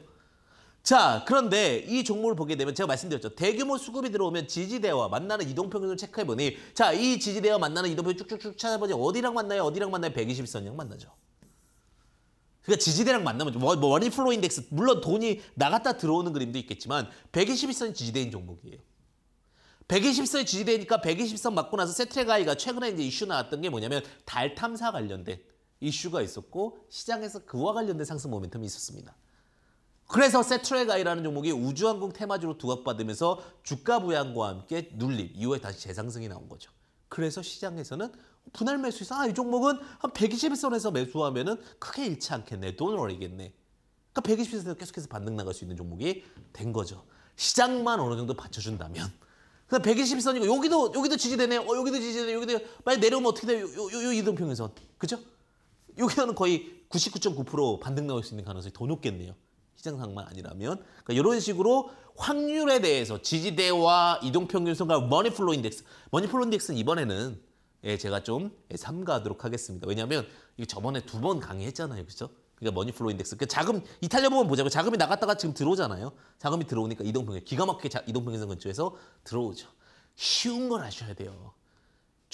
자 그런데 이 종목을 보게 되면 제가 말씀드렸죠 대규모 수급이 들어오면 지지대와 만나는 이동평균을 체크해보니 자 이 지지대와 만나는 이동평균 쭉쭉쭉 찾아보니 어디랑 만나요 어디랑 만나요 120선이랑 만나죠 그러니까 지지대랑 만나면 뭐, 뭐 머니 플로 인덱스 물론 돈이 나갔다 들어오는 그림도 있겠지만 121선이 지지대인 종목이에요 120선이 지지대니까 120선 맞고 나서 세트레가이가 최근에 이제 이슈 나왔던 게 뭐냐면 달 탐사 관련된 이슈가 있었고 시장에서 그와 관련된 상승 모멘텀이 있었습니다 그래서 세트레가이라는 종목이 우주항공 테마주로 두각받으면서 주가 부양과 함께 눌림 이후에 다시 재상승이 나온 거죠. 그래서 시장에서는 분할 매수해서 아, 이 종목은 한 120선에서 매수하면 은 크게 잃지 않겠네. 돈을 벌이겠네. 그러니까 120선에서 계속해서 반등 나갈 수 있는 종목이 된 거죠. 시장만 어느 정도 받쳐준다면. 그다 그러니까 120선이고 여기도 여기도 지지되네. 어, 여기도 지지되네. 여기도 만약 내려오면 어떻게 돼요? 요, 요, 요 이동평에서. 그죠? 여기서는 거의 99.9% 반등 나올 수 있는 가능성이 더 높겠네요. 시장상만 아니라면 그러니까 이런 식으로 확률에 대해서 지지대와 이동평균선과 머니플로 인덱스 머니플로 인덱스는 이번에는 예, 제가 좀 예, 삼가하도록 하겠습니다. 왜냐하면 이게 저번에 두 번 강의했잖아요. 그렇죠? 그러니까 머니플로 인덱스. 그 자금 이탈리아 보면 보자고 자금이 나갔다가 지금 들어오잖아요. 자금이 들어오니까 이동평균 기가 막히게 자, 이동평균선 근처에서 들어오죠. 쉬운 걸 아셔야 돼요.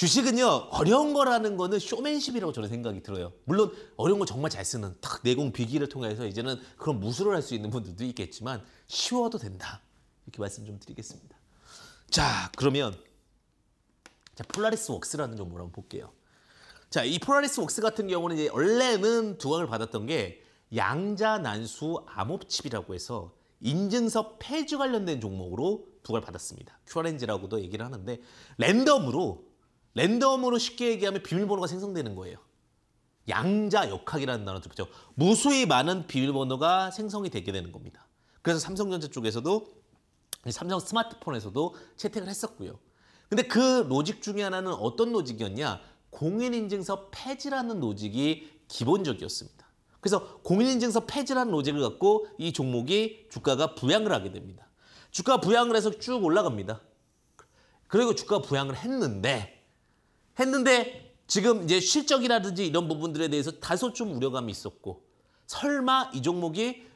주식은요 어려운 거라는 거는 쇼맨십이라고 저는 생각이 들어요. 물론 어려운 거 정말 잘 쓰는 탁 내공 비기를 통해서 이제는 그런 무술을 할 수 있는 분들도 있겠지만 쉬워도 된다 이렇게 말씀 좀 드리겠습니다. 자 그러면 자 폴라리스 웍스라는 정보를 한번 볼게요. 자 이 폴라리스 웍스 같은 경우는 이제 원래는 두각을 받았던 게 양자 난수 암호칩이라고 해서 인증서 폐지 관련된 종목으로 두각을 받았습니다. 큐어렌즈라고도 얘기를 하는데 랜덤으로 랜덤으로 쉽게 얘기하면 비밀번호가 생성되는 거예요. 양자 역학이라는 단어 들었죠. 그렇죠. 무수히 많은 비밀번호가 생성이 되게 되는 겁니다. 그래서 삼성전자 쪽에서도 삼성 스마트폰에서도 채택을 했었고요. 근데 그 로직 중에 하나는 어떤 로직이었냐? 공인인증서 폐지라는 로직이 기본적이었습니다. 그래서 공인인증서 폐지라는 로직을 갖고 이 종목이 주가가 부양을 하게 됩니다. 주가 부양을 해서 쭉 올라갑니다. 그리고 주가 부양을 했는데 했는데 지금 이제 실적이라든지 이런 부분들에 대해서 다소 좀 우려감이 있었고 설마 이 종목이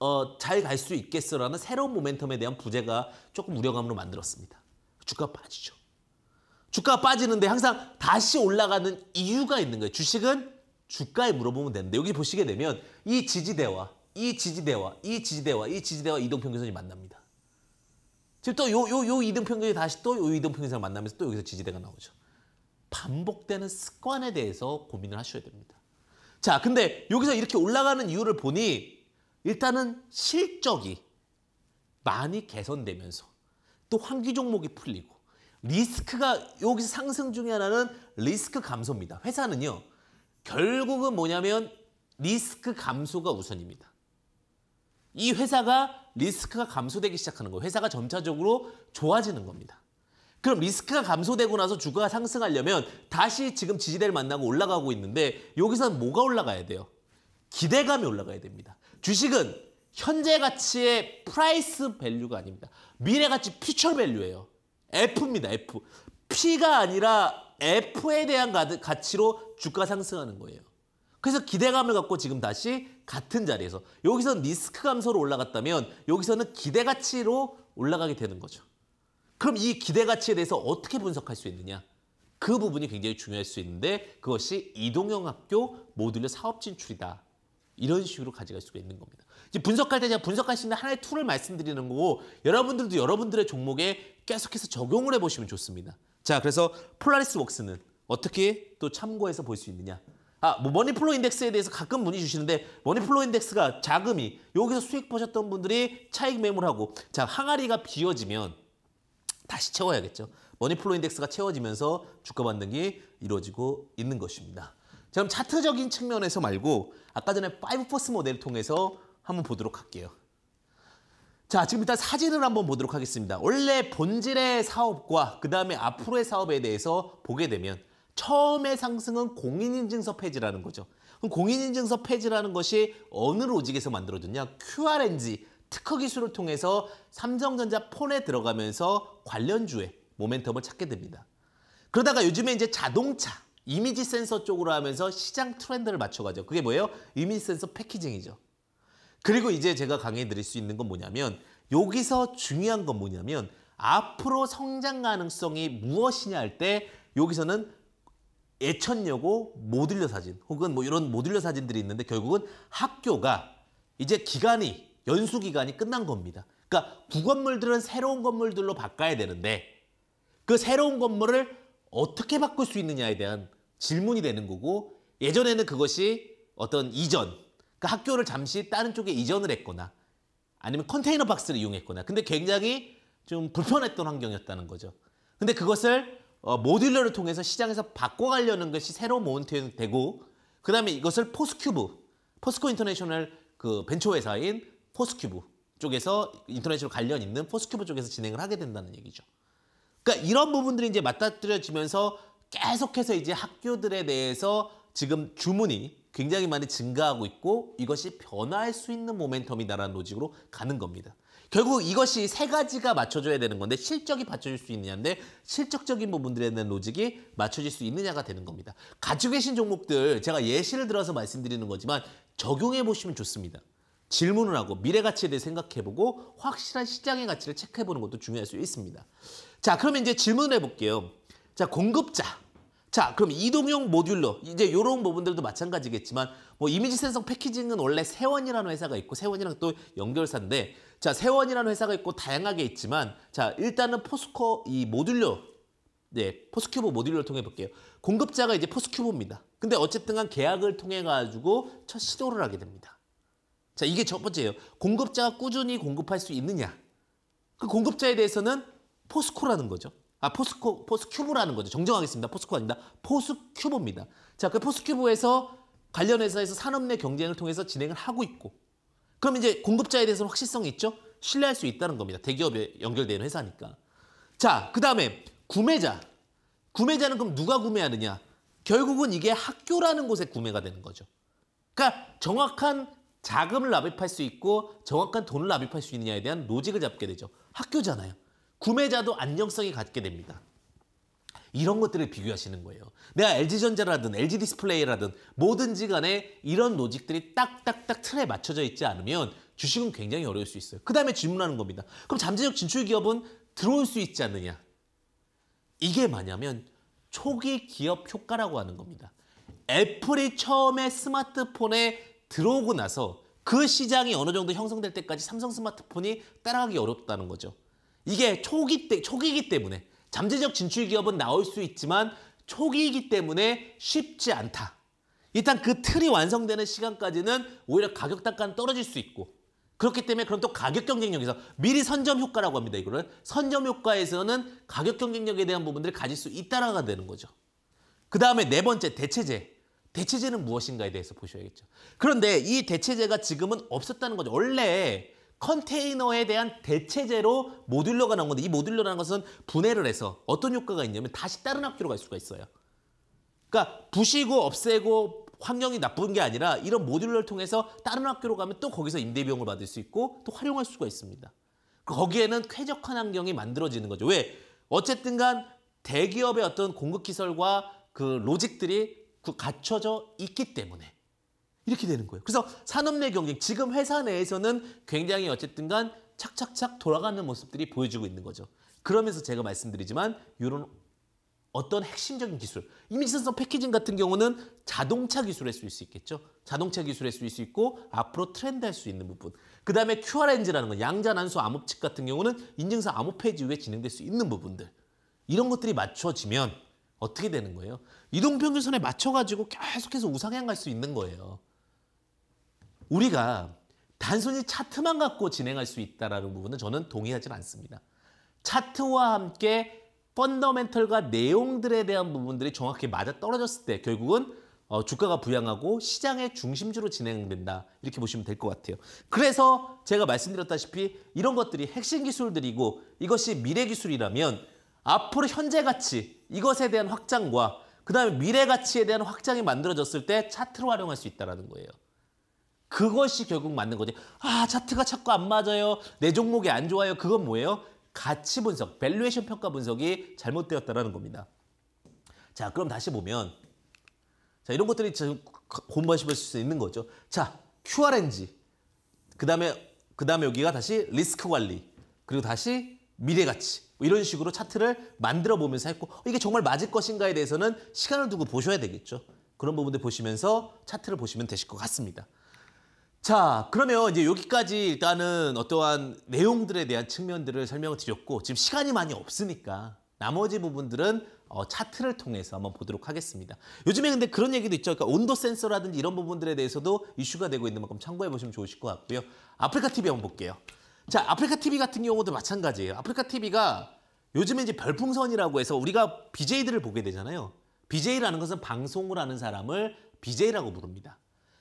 어, 잘 갈 수 있겠어라는 새로운 모멘텀에 대한 부재가 조금 우려감으로 만들었습니다. 주가 빠지죠. 주가 빠지는데 항상 다시 올라가는 이유가 있는 거예요. 주식은 주가에 물어보면 되는데 여기 보시게 되면 이 지지대와 이 지지대와 이 지지대와 이 지지대와 이동평균선이 만납니다. 지금 또요요요 이동평균이 다시 또 요 이동평균선을 만나면서 또 여기서 지지대가 나오죠. 반복되는 습관에 대해서 고민을 하셔야 됩니다. 자, 근데 여기서 이렇게 올라가는 이유를 보니 일단은 실적이 많이 개선되면서 또 환기 종목이 풀리고 리스크가 여기서 상승 중에 하나는 리스크 감소입니다. 회사는요. 결국은 뭐냐면 리스크 감소가 우선입니다. 이 회사가 리스크가 감소되기 시작하는 거예요. 회사가 점차적으로 좋아지는 겁니다. 그럼 리스크가 감소되고 나서 주가가 상승하려면 다시 지금 지지대를 만나고 올라가고 있는데 여기서는 뭐가 올라가야 돼요? 기대감이 올라가야 됩니다. 주식은 현재 가치의 프라이스 밸류가 아닙니다. 미래 가치 퓨처 밸류예요. F입니다. F. P가 아니라 F에 대한 가치로 주가 상승하는 거예요. 그래서 기대감을 갖고 지금 다시 같은 자리에서 여기서는 리스크 감소로 올라갔다면 여기서는 기대 가치로 올라가게 되는 거죠. 그럼 이 기대 가치에 대해서 어떻게 분석할 수 있느냐? 그 부분이 굉장히 중요할 수 있는데 그것이 이동형 학교 모듈러 사업 진출이다. 이런 식으로 가져갈 수가 있는 겁니다. 이제 분석할 때 제가 분석할 수 있는 하나의 툴을 말씀드리는 거고 여러분들도 여러분들의 종목에 계속해서 적용을 해보시면 좋습니다. 자, 그래서 폴라리스 웍스는 어떻게 또 참고해서 볼 수 있느냐? 아, 뭐 머니플로 인덱스에 대해서 가끔 문의 주시는데 머니플로 인덱스가 자금이 여기서 수익 보셨던 분들이 차익 매물하고 자 항아리가 비어지면 다시 채워야겠죠. 머니플로 인덱스가 채워지면서 주가 반등이 이루어지고 있는 것입니다. 자, 그럼 차트적인 측면에서 말고 아까 전에 5포스 모델을 통해서 한번 보도록 할게요. 자, 지금 일단 사진을 한번 보도록 하겠습니다. 원래 본질의 사업과 그 다음에 앞으로의 사업에 대해서 보게 되면 처음의 상승은 공인인증서 폐지라는 거죠. 그럼 공인인증서 폐지라는 것이 어느 로직에서 만들어졌냐? QRNG, 특허 기술을 통해서 삼성전자 폰에 들어가면서 관련주의 모멘텀을 찾게 됩니다. 그러다가 요즘에 이제 자동차, 이미지 센서 쪽으로 하면서 시장 트렌드를 맞춰가죠. 그게 뭐예요? 이미지 센서 패키징이죠. 그리고 이제 제가 강의 드릴 수 있는 건 뭐냐면 여기서 중요한 건 뭐냐면 앞으로 성장 가능성이 무엇이냐 할 때 여기서는 애천여고 모듈러 사진 혹은 뭐 이런 모듈러 사진들이 있는데 결국은 학교가 이제 기간이 연수 기간이 끝난 겁니다. 그러니까 구건물들은 새로운 건물들로 바꿔야 되는데 그 새로운 건물을 어떻게 바꿀 수 있느냐에 대한 질문이 되는 거고 예전에는 그것이 어떤 이전 그 학교를 잠시 다른 쪽에 이전을 했거나 아니면 컨테이너 박스를 이용했거나 근데 굉장히 좀 불편했던 환경이었다는 거죠. 근데 그것을 어, 모듈러를 통해서 시장에서 바꿔가려는 것이 새로 모은트되고 그 다음에 이것을 포스큐브 포스코 인터내셔널 그 벤처 회사인 포스큐브 쪽에서 인터넷으로 관련 있는 포스큐브 쪽에서 진행을 하게 된다는 얘기죠. 그러니까 이런 부분들이 이제 맞닥뜨려지면서 계속해서 이제 학교들에 대해서 지금 주문이 굉장히 많이 증가하고 있고 이것이 변화할 수 있는 모멘텀이다라는 로직으로 가는 겁니다. 결국 이것이 세 가지가 맞춰줘야 되는 건데 실적이 받쳐줄 수 있느냐인데 실적적인 부분들에 대한 로직이 맞춰질 수 있느냐가 되는 겁니다. 가지고 계신 종목들 제가 예시를 들어서 말씀드리는 거지만 적용해 보시면 좋습니다. 질문을 하고 미래 가치에 대해 생각해보고 확실한 시장의 가치를 체크해보는 것도 중요할 수 있습니다. 자, 그러면 이제 질문을 해볼게요. 자, 공급자. 자, 그럼 이동용 모듈러. 이제 이런 부분들도 마찬가지겠지만 뭐 이미지 생성 패키징은 원래 세원이라는 회사가 있고 세원이랑 또 연결사인데 자, 세원이라는 회사가 있고 다양하게 있지만 자, 일단은 포스코 이 모듈러 네, 포스큐브 모듈러를 통해 볼게요. 공급자가 이제 포스큐브입니다. 근데 어쨌든 간 계약을 통해 가지고 첫 시도를 하게 됩니다. 자, 이게 첫 번째예요. 공급자가 꾸준히 공급할 수 있느냐. 그 공급자에 대해서는 포스코라는 거죠. 아, 포스코, 포스큐브라는 거죠. 정정하겠습니다. 포스코 아닙니다. 포스큐브입니다. 자, 그 포스큐브에서 관련 회사에서 산업 내 경쟁을 통해서 진행을 하고 있고 그럼 이제 공급자에 대해서는 확실성이 있죠? 신뢰할 수 있다는 겁니다. 대기업에 연결되는 회사니까. 자, 그 다음에 구매자. 구매자는 그럼 누가 구매하느냐? 결국은 이게 학교라는 곳에 구매가 되는 거죠. 그러니까 정확한 자금을 납입할 수 있고 정확한 돈을 납입할 수 있느냐에 대한 로직을 잡게 되죠. 학교잖아요. 구매자도 안정성이 갖게 됩니다. 이런 것들을 비교하시는 거예요. 내가 LG전자라든 LG디스플레이라든 뭐든지 간에 이런 로직들이 딱딱딱 틀에 맞춰져 있지 않으면 주식은 굉장히 어려울 수 있어요. 그 다음에 질문하는 겁니다. 그럼 잠재적 진출 기업은 들어올 수 있지 않느냐? 이게 뭐냐면 초기 기업 효과라고 하는 겁니다. 애플이 처음에 스마트폰에 들어오고 나서 그 시장이 어느 정도 형성될 때까지 삼성 스마트폰이 따라가기 어렵다는 거죠. 이게 초기 때, 초기이기 때문에 잠재적 진출 기업은 나올 수 있지만 초기이기 때문에 쉽지 않다. 일단 그 틀이 완성되는 시간까지는 오히려 가격 단가는 떨어질 수 있고 그렇기 때문에 그럼 또 가격 경쟁력에서 미리 선점 효과라고 합니다. 이거를 선점 효과에서는 가격 경쟁력에 대한 부분들을 가질 수 있다라가 되는 거죠. 그 다음에 네 번째 대체제. 대체제는 무엇인가에 대해서 보셔야겠죠. 그런데 이 대체제가 지금은 없었다는 거죠. 원래 컨테이너에 대한 대체제로 모듈러가 나온 건데 이 모듈러라는 것은 분해를 해서 어떤 효과가 있냐면 다시 다른 학교로 갈 수가 있어요. 그러니까 부시고 없애고 환경이 나쁜 게 아니라 이런 모듈러를 통해서 다른 학교로 가면 또 거기서 임대 비용을 받을 수 있고 또 활용할 수가 있습니다. 거기에는 쾌적한 환경이 만들어지는 거죠. 왜? 어쨌든 간 대기업의 어떤 공급 기설과 그 로직들이 그 갖춰져 있기 때문에 이렇게 되는 거예요. 그래서 산업 내 경쟁, 지금 회사 내에서는 굉장히 어쨌든 간 착착착 돌아가는 모습들이 보여주고 있는 거죠. 그러면서 제가 말씀드리지만 이런 어떤 핵심적인 기술, 이미지선성 패키징 같은 경우는 자동차 기술의 수 있겠죠. 자동차 기술의 수 있고 앞으로 트렌드할 수 있는 부분. 그 다음에 QRNG라는 건 양자난소 암호칩 같은 경우는 인증서 암호페이지 후에 진행될 수 있는 부분들. 이런 것들이 맞춰지면 어떻게 되는 거예요? 이동평균선에 맞춰가지고 계속해서 우상향 갈 수 있는 거예요. 우리가 단순히 차트만 갖고 진행할 수 있다는 부분은 저는 동의하지 않습니다. 차트와 함께 펀더멘털과 내용들에 대한 부분들이 정확히 맞아 떨어졌을 때 결국은 어, 주가가 부양하고 시장의 중심주로 진행된다 이렇게 보시면 될 것 같아요. 그래서 제가 말씀드렸다시피 이런 것들이 핵심 기술들이고 이것이 미래 기술이라면 앞으로 현재 가치 이것에 대한 확장과 그다음에 미래 가치에 대한 확장이 만들어졌을 때 차트로 활용할 수 있다라는 거예요. 그것이 결국 맞는 거지. 아, 차트가 자꾸 안 맞아요. 내 종목이 안 좋아요. 그건 뭐예요? 가치 분석, 밸류에이션 평가 분석이 잘못되었다라는 겁니다. 자, 그럼 다시 보면 자, 이런 것들이 지금 공부하실 수 있는 거죠. 자, QRNG. 그다음에 그다음에 여기가 다시 리스크 관리. 그리고 다시 미래 가치. 뭐 이런 식으로 차트를 만들어 보면서 했고 어, 이게 정말 맞을 것인가에 대해서는 시간을 두고 보셔야 되겠죠. 그런 부분들 보시면서 차트를 보시면 되실 것 같습니다. 자, 그러면 이제 여기까지 일단은 어떠한 내용들에 대한 측면들을 설명을 드렸고 지금 시간이 많이 없으니까 나머지 부분들은 어, 차트를 통해서 한번 보도록 하겠습니다. 요즘에 근데 그런 얘기도 있죠. 그러니까 온도 센서라든지 이런 부분들에 대해서도 이슈가 되고 있는 만큼 참고해 보시면 좋으실 것 같고요. 아프리카 TV 한번 볼게요. 자, 아프리카 TV 같은 경우도 마찬가지예요. 아프리카 TV가 요즘에 이제 별풍선이라고 해서 우리가 BJ들을 보게 되잖아요. BJ라는 것은 방송을 하는 사람을 BJ라고 부릅니다.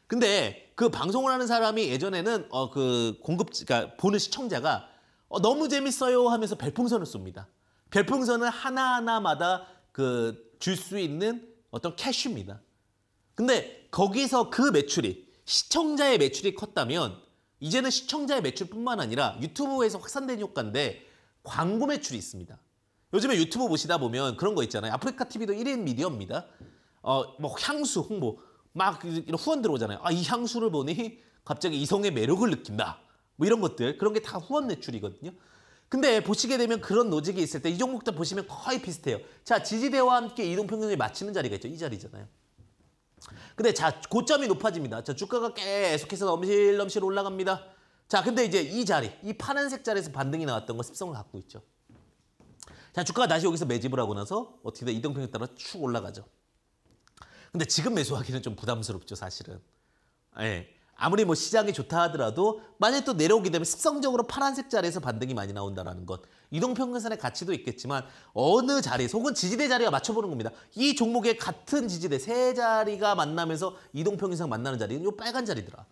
근데 그 방송을 하는 사람이 예전에는 어 그 공급 그러니까 보는 시청자가 어 너무 재밌어요 하면서 별풍선을 쏩니다. 별풍선은 하나하나마다 그 줄 수 있는 어떤 캐시입니다. 근데 거기서 그 매출이 시청자의 매출이 컸다면 이제는 시청자의 매출뿐만 아니라 유튜브에서 확산된 효과인데 광고 매출이 있습니다. 요즘에 유튜브 보시다 보면 그런 거 있잖아요. 아프리카 TV도 1인 미디어입니다. 어, 뭐 향수 홍보 막 이런 후원 들어오잖아요. 아, 이 향수를 보니 갑자기 이성의 매력을 느낀다. 뭐 이런 것들 그런 게 다 후원 매출이거든요. 근데 보시게 되면 그런 노직이 있을 때 이 종목들 보시면 거의 비슷해요. 자, 지지대와 함께 이동평균을 맞히는 자리가 있죠. 이 자리잖아요. 근데 자, 고점이 높아집니다. 자, 주가가 계속해서 넘실넘실 올라갑니다. 자, 근데 이제 이 자리, 이 파란색 자리에서 반등이 나왔던 건 습성을 갖고 있죠. 자, 주가가 다시 여기서 매집을 하고 나서 어떻게든 이동평에 따라 쭉 올라가죠. 근데 지금 매수하기는 좀 부담스럽죠, 사실은. 예. 아무리 뭐 시장이 좋다 하더라도 만약에 또 내려오게 되면 습성적으로 파란색 자리에서 반등이 많이 나온다라는 것. 이동평균선의 가치도 있겠지만 어느 자리 혹은 지지대 자리가 맞춰보는 겁니다. 이 종목의 같은 지지대 세 자리가 만나면서 이동평균선 만나는 자리는 요 빨간 자리더라.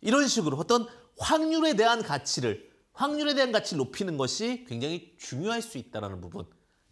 이런 식으로 어떤 확률에 대한 가치를 확률에 대한 가치를 높이는 것이 굉장히 중요할 수 있다는 부분.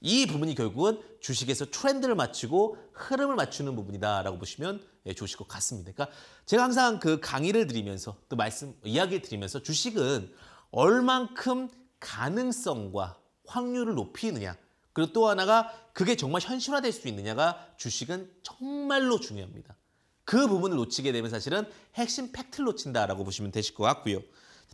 이 부분이 결국은 주식에서 트렌드를 맞추고 흐름을 맞추는 부분이다라고 보시면 예, 좋으실 것 같습니다. 그러니까 제가 항상 그 강의를 드리면서 또 말씀 이야기를 드리면서 주식은 얼만큼 가능성과 확률을 높이느냐 그리고 또 하나가 그게 정말 현실화될 수 있느냐가 주식은 정말로 중요합니다. 그 부분을 놓치게 되면 사실은 핵심 팩트를 놓친다라고 보시면 되실 것 같고요.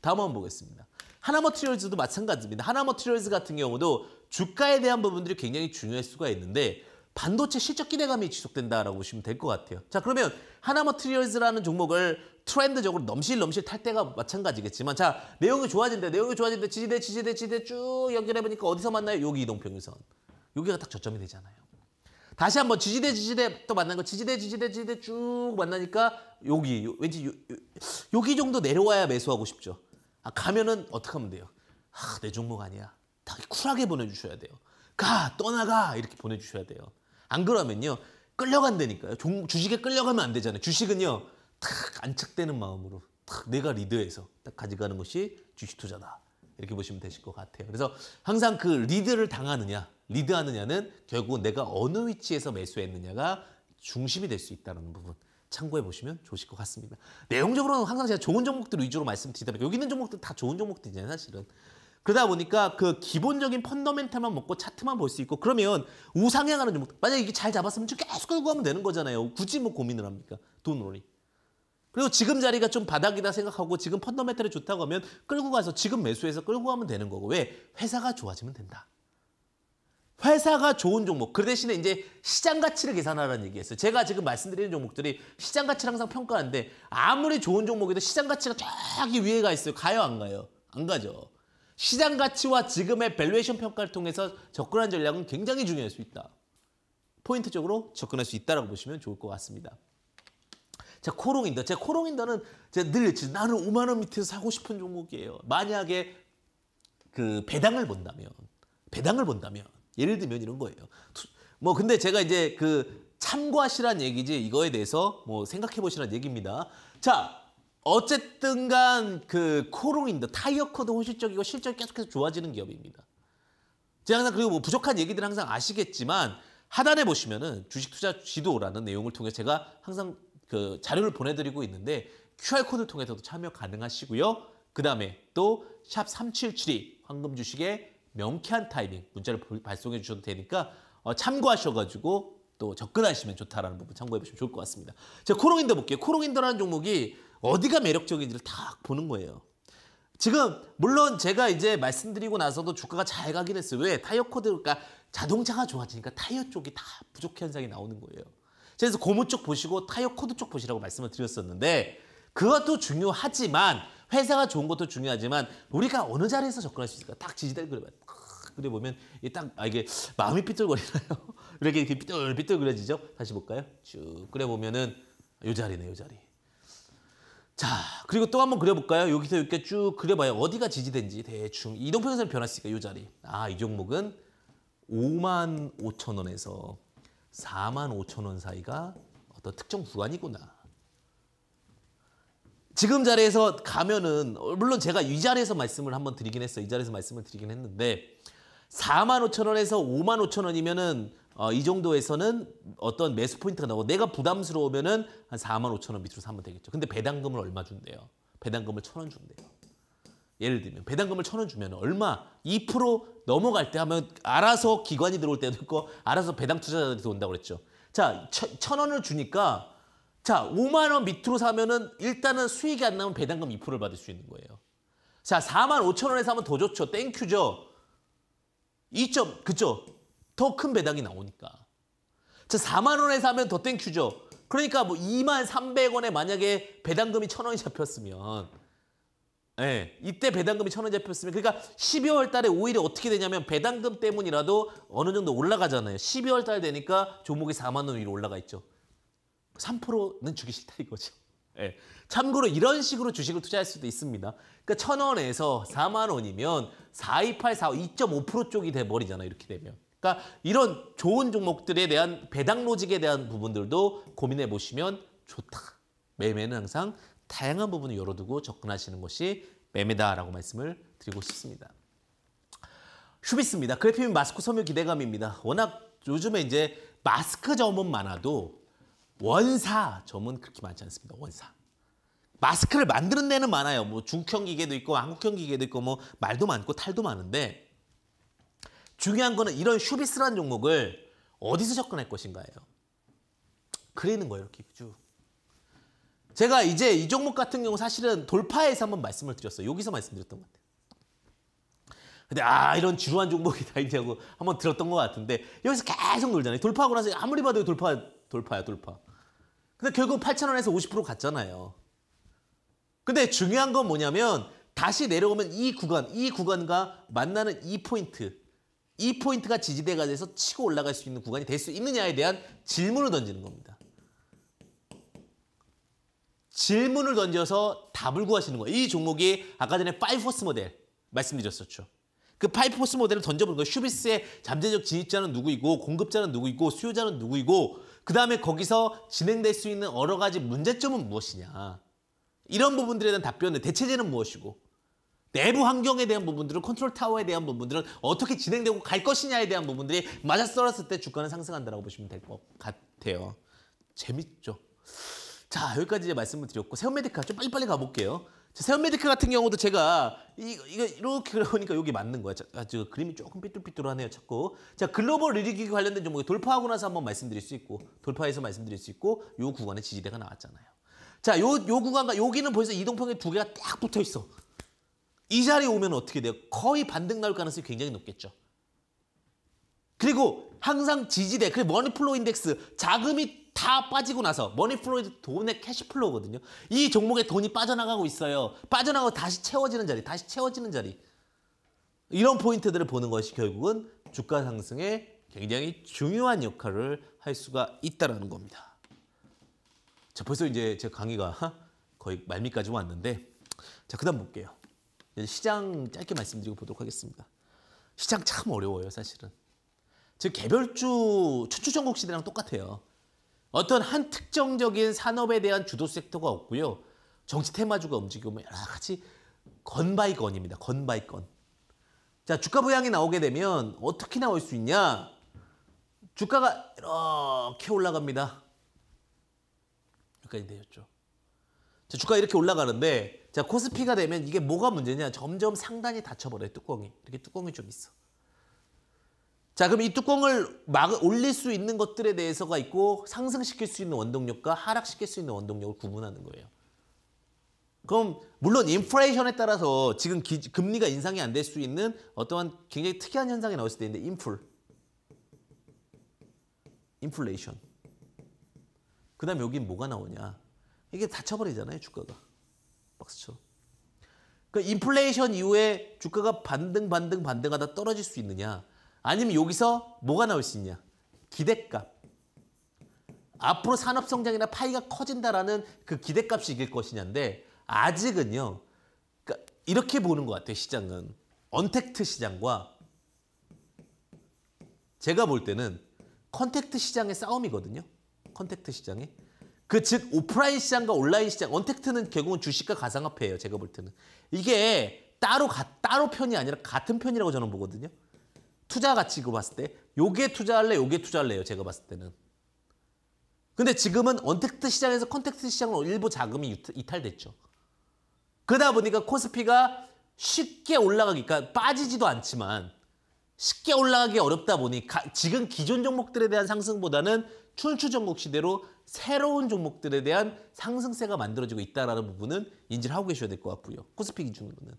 다음 한번 보겠습니다. 하나머트리얼즈도 마찬가지입니다. 하나머트리얼즈 같은 경우도 주가에 대한 부분들이 굉장히 중요할 수가 있는데 반도체 실적 기대감이 지속된다라고 보시면 될 것 같아요. 자 그러면 하나머트리얼즈라는 종목을 트렌드적으로 넘실넘실 탈 때가 마찬가지겠지만 자 내용이 좋아진대 내용이 좋아진대 지지대 지지대 지지대 쭉 연결해 보니까 어디서 만나요? 여기 이동평균선 여기가 딱 저점이 되잖아요. 다시 한번 지지대 지지대 또 만난 거 지지대 지지대 지지대 쭉 만나니까 여기 왠지 요, 요, 여기 정도 내려와야 매수하고 싶죠. 아, 가면은 어떻게 하면 돼요? 아, 내 종목 아니야. 다 쿨하게 보내주셔야 돼요. 가 떠나가 이렇게 보내주셔야 돼요. 안 그러면요. 끌려간다니까요. 종, 주식에 끌려가면 안 되잖아요. 주식은요. 탁 안착되는 마음으로 탁 내가 리드해서 딱 가져가는 것이 주식 투자다. 이렇게 보시면 되실 것 같아요. 그래서 항상 그 리드를 당하느냐, 리드하느냐는 결국 내가 어느 위치에서 매수했느냐가 중심이 될 수 있다는 부분 참고해 보시면 좋으실 것 같습니다. 내용적으로는 항상 제가 좋은 종목들 위주로 말씀드리다면 여기 있는 종목들 다 좋은 종목들이잖아요, 사실은. 그러다 보니까 그 기본적인 펀더멘탈만 먹고 차트만 볼 수 있고 그러면 우상향하는 종목 만약에 이게 잘 잡았으면 좀 계속 끌고 가면 되는 거잖아요. 굳이 뭐 고민을 합니까? 돈오리 그리고 지금 자리가 좀 바닥이다 생각하고 지금 펀더멘탈이 좋다고 하면 끌고 가서 지금 매수해서 끌고 가면 되는 거고 왜? 회사가 좋아지면 된다. 회사가 좋은 종목 그 대신에 이제 시장 가치를 계산하라는 얘기했어요 제가 지금 말씀드리는 종목들이 시장 가치를 항상 평가하는데 아무리 좋은 종목이도 시장 가치가 저기 위에 가 있어요. 가요 안 가요? 안 가죠. 시장 가치와 지금의 밸류에이션 평가를 통해서 접근한 전략은 굉장히 중요할 수 있다. 포인트적으로 접근할 수 있다라고 보시면 좋을 것 같습니다. 자, 코롱인더. 제 코롱인더는 제가 늘 나는 5만 원 밑에서 사고 싶은 종목이에요. 만약에 그 배당을 본다면 배당을 본다면 예를 들면 이런 거예요. 뭐 근데 제가 이제 그 참고하시란 얘기지 이거에 대해서 뭐 생각해 보시란 얘기입니다. 자, 어쨌든 간그 코롱인더 타이어 코드 호실적이고 실적이 계속해서 좋아지는 기업입니다. 제가 항상 그리고 뭐 부족한 얘기들 항상 아시겠지만 하단에 보시면은 주식 투자 지도라는 내용을 통해 제가 항상 그 자료를 보내드리고 있는데 QR코드를 통해서도 참여 가능하시고요. 그 다음에 또 샵 3772 황금 주식의 명쾌한 타이밍 문자를 발송해 주셔도 되니까 어, 참고하셔가지고 또 접근하시면 좋다라는 부분 참고해 보시면 좋을 것 같습니다. 제가 코롱인더 볼게요. 코롱인더라는 종목이 어디가 매력적인지를 다 보는 거예요. 지금 물론 제가 이제 말씀드리고 나서도 주가가 잘 가긴 했어요. 왜? 타이어 코드가 그러니까 자동차가 좋아지니까 타이어 쪽이 다 부족해 현상이 나오는 거예요. 그래서 고무 쪽 보시고 타이어 코드 쪽 보시라고 말씀을 드렸었는데 그것도 중요하지만 회사가 좋은 것도 중요하지만 우리가 어느 자리에서 접근할 수 있을까? 딱 지지대를 그려봐요. 그래 보면 딱 아, 이게 마음이 삐뚤거리나요? 이렇게 삐뚤삐뚤 그려지죠? 다시 볼까요? 쭉 그려 보면은 이 자리네, 요 자리. 자, 그리고 또 한번 그려볼까요? 여기서 이렇게 쭉 그려봐요. 어디가 지지된지 대충. 이동평균선 변했으니까이 자리. 아, 이 종목은 5만 5천 원에서 4만 5천 원 사이가 어떤 특정 구간이구나. 지금 자리에서 가면은 물론 제가 이 자리에서 말씀을 한번 드리긴 했어요. 이 자리에서 말씀을 드리긴 했는데 4만 5천 원에서 5만 5천 원이면은 어, 이 정도에서는 어떤 매수 포인트가 나오고 내가 부담스러우면은 한 4만 5천 원 밑으로 사면 되겠죠. 근데 배당금을 얼마 준대요? 배당금을 천원 준대요. 예를 들면 배당금을 천원 주면 얼마 2% 넘어갈 때 하면 알아서 기관이 들어올 때도 있고 알아서 배당 투자자들이 온다고 그랬죠. 자, 천, 천 원을 주니까 자, 5만 원 밑으로 사면은 일단은 수익이 안 나면 배당금 2%를 받을 수 있는 거예요. 자, 4만 5천 원에 사면 더 좋죠. 땡큐죠. 2점, 그쵸? 더큰 배당이 나오니까. 자, 4만 원에 사면 더 땡큐죠. 그러니까 뭐 2만 300원에 만약에 배당금이 천 원이 잡혔으면 예, 네, 이때 배당금이 천원 잡혔으면 그러니까 12월 달에 오히려 어떻게 되냐면 배당금 때문이라도 어느 정도 올라가잖아요. 12월 달 되니까 종목이 4만 원 위로 올라가 있죠. 3%는 주기 싫다 이거죠. 예. 네. 참고로 이런 식으로 주식을 투자할 수도 있습니다. 그러니까 천원에서 4만 원이면 4, 2, 8, 4, 2.5% 쪽이 돼버리잖아요. 이렇게 되면. 그러니까 이런 좋은 종목들에 대한 배당 로직에 대한 부분들도 고민해 보시면 좋다. 매매는 항상 다양한 부분을 열어두고 접근하시는 것이 매매다라고 말씀을 드리고 싶습니다. 휴비스입니다. 그래피 마스크 소멸 기대감입니다. 워낙 요즘에 이제 마스크 점은 많아도 원사 점은 그렇게 많지 않습니다. 원사. 마스크를 만드는 데는 많아요. 뭐 중형 기계도 있고 한국형 기계도 있고 뭐 말도 많고 탈도 많은데 중요한 거는 이런 슈비스라는 종목을 어디서 접근할 것인가예요. 그리는 거예요, 이렇게 쭉. 제가 이제 이 종목 같은 경우 사실은 돌파해서 한번 말씀을 드렸어요. 여기서 말씀드렸던 것 같아요. 근데 아 이런 지루한 종목이 다 있냐고 한번 들었던 것 같은데 여기서 계속 놀잖아요. 돌파하고 나서 아무리 봐도 돌파, 돌파야 돌파. 근데 결국 8,000원에서 50% 갔잖아요. 근데 중요한 건 뭐냐면 다시 내려오면 이 구간, 이 구간과 만나는 이 포인트 이 포인트가 지지대가 돼서 치고 올라갈 수 있는 구간이 될 수 있느냐에 대한 질문을 던지는 겁니다. 질문을 던져서 답을 구하시는 거예요. 이 종목이 아까 전에 파이포스 모델 말씀드렸었죠. 그 파이포스 모델을 던져보는 거예요. 슈비스의 잠재적 진입자는 누구이고 공급자는 누구이고 수요자는 누구이고 그 다음에 거기서 진행될 수 있는 여러 가지 문제점은 무엇이냐. 이런 부분들에 대한 답변은 대체제는 무엇이고 내부 환경에 대한 부분들은 컨트롤 타워에 대한 부분들은 어떻게 진행되고 갈 것이냐에 대한 부분들이 맞았떨어졌을때 주가는 상승한다라고 보시면 될 것 같아요. 재밌죠? 자 여기까지 이제 말씀을 드렸고 세온메디카 좀 빨리빨리 가볼게요. 세온메디카 같은 경우도 제가 이, 거 이거 이렇게 그러니까 여기 맞는 거야. 아, 그림이 조금 삐뚤삐뚤하네요. 자꾸. 자 글로벌 리리기 관련된 종목이 돌파하고 나서 한번 말씀드릴 수 있고 돌파해서 말씀드릴 수 있고 요 구간에 지지대가 나왔잖아요. 자, 요, 요 구간과 여기는 벌써 이동평에 두 개가 딱 붙어 있어. 이 자리에 오면 어떻게 돼요? 거의 반등 나올 가능성이 굉장히 높겠죠. 그리고 항상 지지대, 그리고 머니플로 인덱스, 자금이 다 빠지고 나서 머니플로이 돈의 캐시플로우거든요. 이 종목에 돈이 빠져나가고 있어요. 빠져나가고 다시 채워지는 자리, 다시 채워지는 자리. 이런 포인트들을 보는 것이 결국은 주가 상승에 굉장히 중요한 역할을 할 수가 있다는 겁니다. 자, 벌써 이제 제 강의가 거의 말미까지 왔는데 자, 그 다음 볼게요. 예, 시장 짧게 말씀드리고 보도록 하겠습니다. 시장 참 어려워요, 사실은. 즉 개별주 추추전국 시대랑 똑같아요. 어떤 한 특정적인 산업에 대한 주도 섹터가 없고요. 정치 테마주가 움직이면 여러 가지 건 바이 건입니다. 건 바이 건. 자, 주가 부양이 나오게 되면 어떻게 나올 수 있냐? 주가가 이렇게 올라갑니다. 여기까지 내렸죠. 자, 주가 이렇게 올라가는데 자 코스피가 되면 이게 뭐가 문제냐 점점 상단이 닫혀버려요 뚜껑이 이렇게 뚜껑이 좀 있어 자 그럼 이 뚜껑을 막 올릴 수 있는 것들에 대해서가 있고 상승시킬 수 있는 원동력과 하락시킬 수 있는 원동력을 구분하는 거예요 그럼 물론 인플레이션에 따라서 지금 기, 금리가 인상이 안 될 수 있는 어떠한 굉장히 특이한 현상이 나올 수도 있는데 인플 인플레이션 그 다음에 여기 뭐가 나오냐 이게 닫혀버리잖아요 주가가 박수 쳐. 그 그러니까 인플레이션 이후에 주가가 반등 반등 반등하다 떨어질 수 있느냐 아니면 여기서 뭐가 나올 수 있냐 기대값 앞으로 산업성장이나 파이가 커진다라는 그 기대값이 이길 것이냐인데 아직은요 그러니까 이렇게 보는 것 같아요 시장은 언택트 시장과 제가 볼 때는 컨택트 시장의 싸움이거든요 컨택트 시장의 그즉 오프라인 시장과 온라인 시장 언택트는 결국은 주식과 가상화폐예요. 제가 볼 때는 이게 따로 가, 따로 편이 아니라 같은 편이라고 저는 보거든요. 투자 가치고 봤을 때 요게 투자할래 요게 투자할래요. 제가 봤을 때는. 근데 지금은 언택트 시장에서 컨택트 시장으로 일부 자금이 이탈됐죠. 그러다 보니까 코스피가 쉽게 올라가니까 그러니까 빠지지도 않지만 쉽게 올라가기 어렵다 보니 가, 지금 기존 종목들에 대한 상승보다는 춘추 전국 시대로 새로운 종목들에 대한 상승세가 만들어지고 있다는 라 부분은 인지를 하고 계셔야 될 것 같고요. 코스피 기준으로는.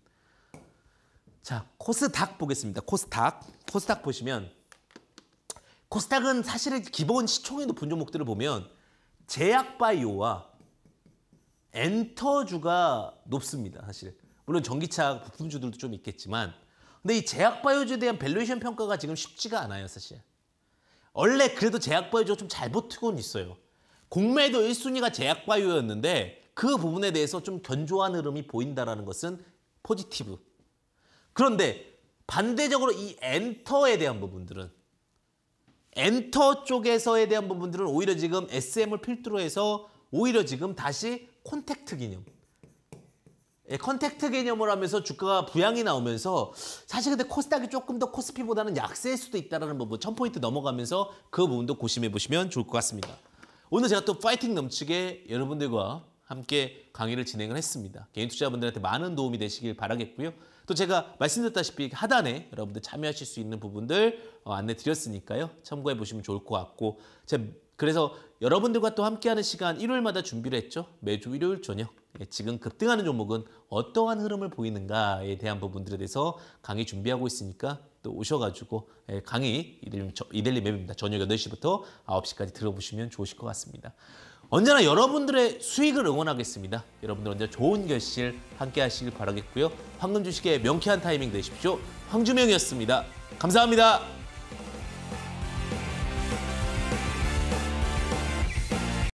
자, 코스닥 보겠습니다. 코스닥. 코스닥 보시면 코스닥은 사실은 기본 시총이 높은 종목들을 보면 제약바이오와 엔터주가 높습니다. 사실. 물론 전기차 부품주들도 좀 있겠지만 근데 이 제약바이오주에 대한 밸류에이션 평가가 지금 쉽지가 않아요. 사실. 원래 그래도 제약바이오주가 좀잘 버티곤 있어요. 공매도 1순위가 제약바이오였는데 그 부분에 대해서 좀 견조한 흐름이 보인다라는 것은 포지티브. 그런데 반대적으로 이 엔터에 대한 부분들은 엔터 쪽에서에 대한 부분들은 오히려 지금 SM을 필두로 해서 오히려 지금 다시 콘택트 개념 컨택트 예, 개념을 하면서 주가가 부양이 나오면서 사실 근데 코스닥이 조금 더 코스피보다는 약세일 수도 있다는 라 부분 천포인트 넘어가면서 그 부분도 고심해 보시면 좋을 것 같습니다. 오늘 제가 또 파이팅 넘치게 여러분들과 함께 강의를 진행을 했습니다. 개인 투자분들한테 많은 도움이 되시길 바라겠고요. 또 제가 말씀드렸다시피 하단에 여러분들 참여하실 수 있는 부분들 어, 안내 드렸으니까요. 참고해 보시면 좋을 것 같고 제 그래서 여러분들과 또 함께하는 시간 일요일마다 준비를 했죠. 매주 일요일 저녁 예, 지금 급등하는 종목은 어떠한 흐름을 보이는가에 대한 부분들에 대해서 강의 준비하고 있으니까 또 오셔가지고 예, 강의 이델리, 맵입니다. 저녁 8시부터 9시까지 들어보시면 좋으실 것 같습니다. 언제나 여러분들의 수익을 응원하겠습니다. 여러분들 언제나 좋은 결실 함께 하시길 바라겠고요. 황금 주식의 명쾌한 타이밍 되십시오. 황주명이었습니다. 감사합니다.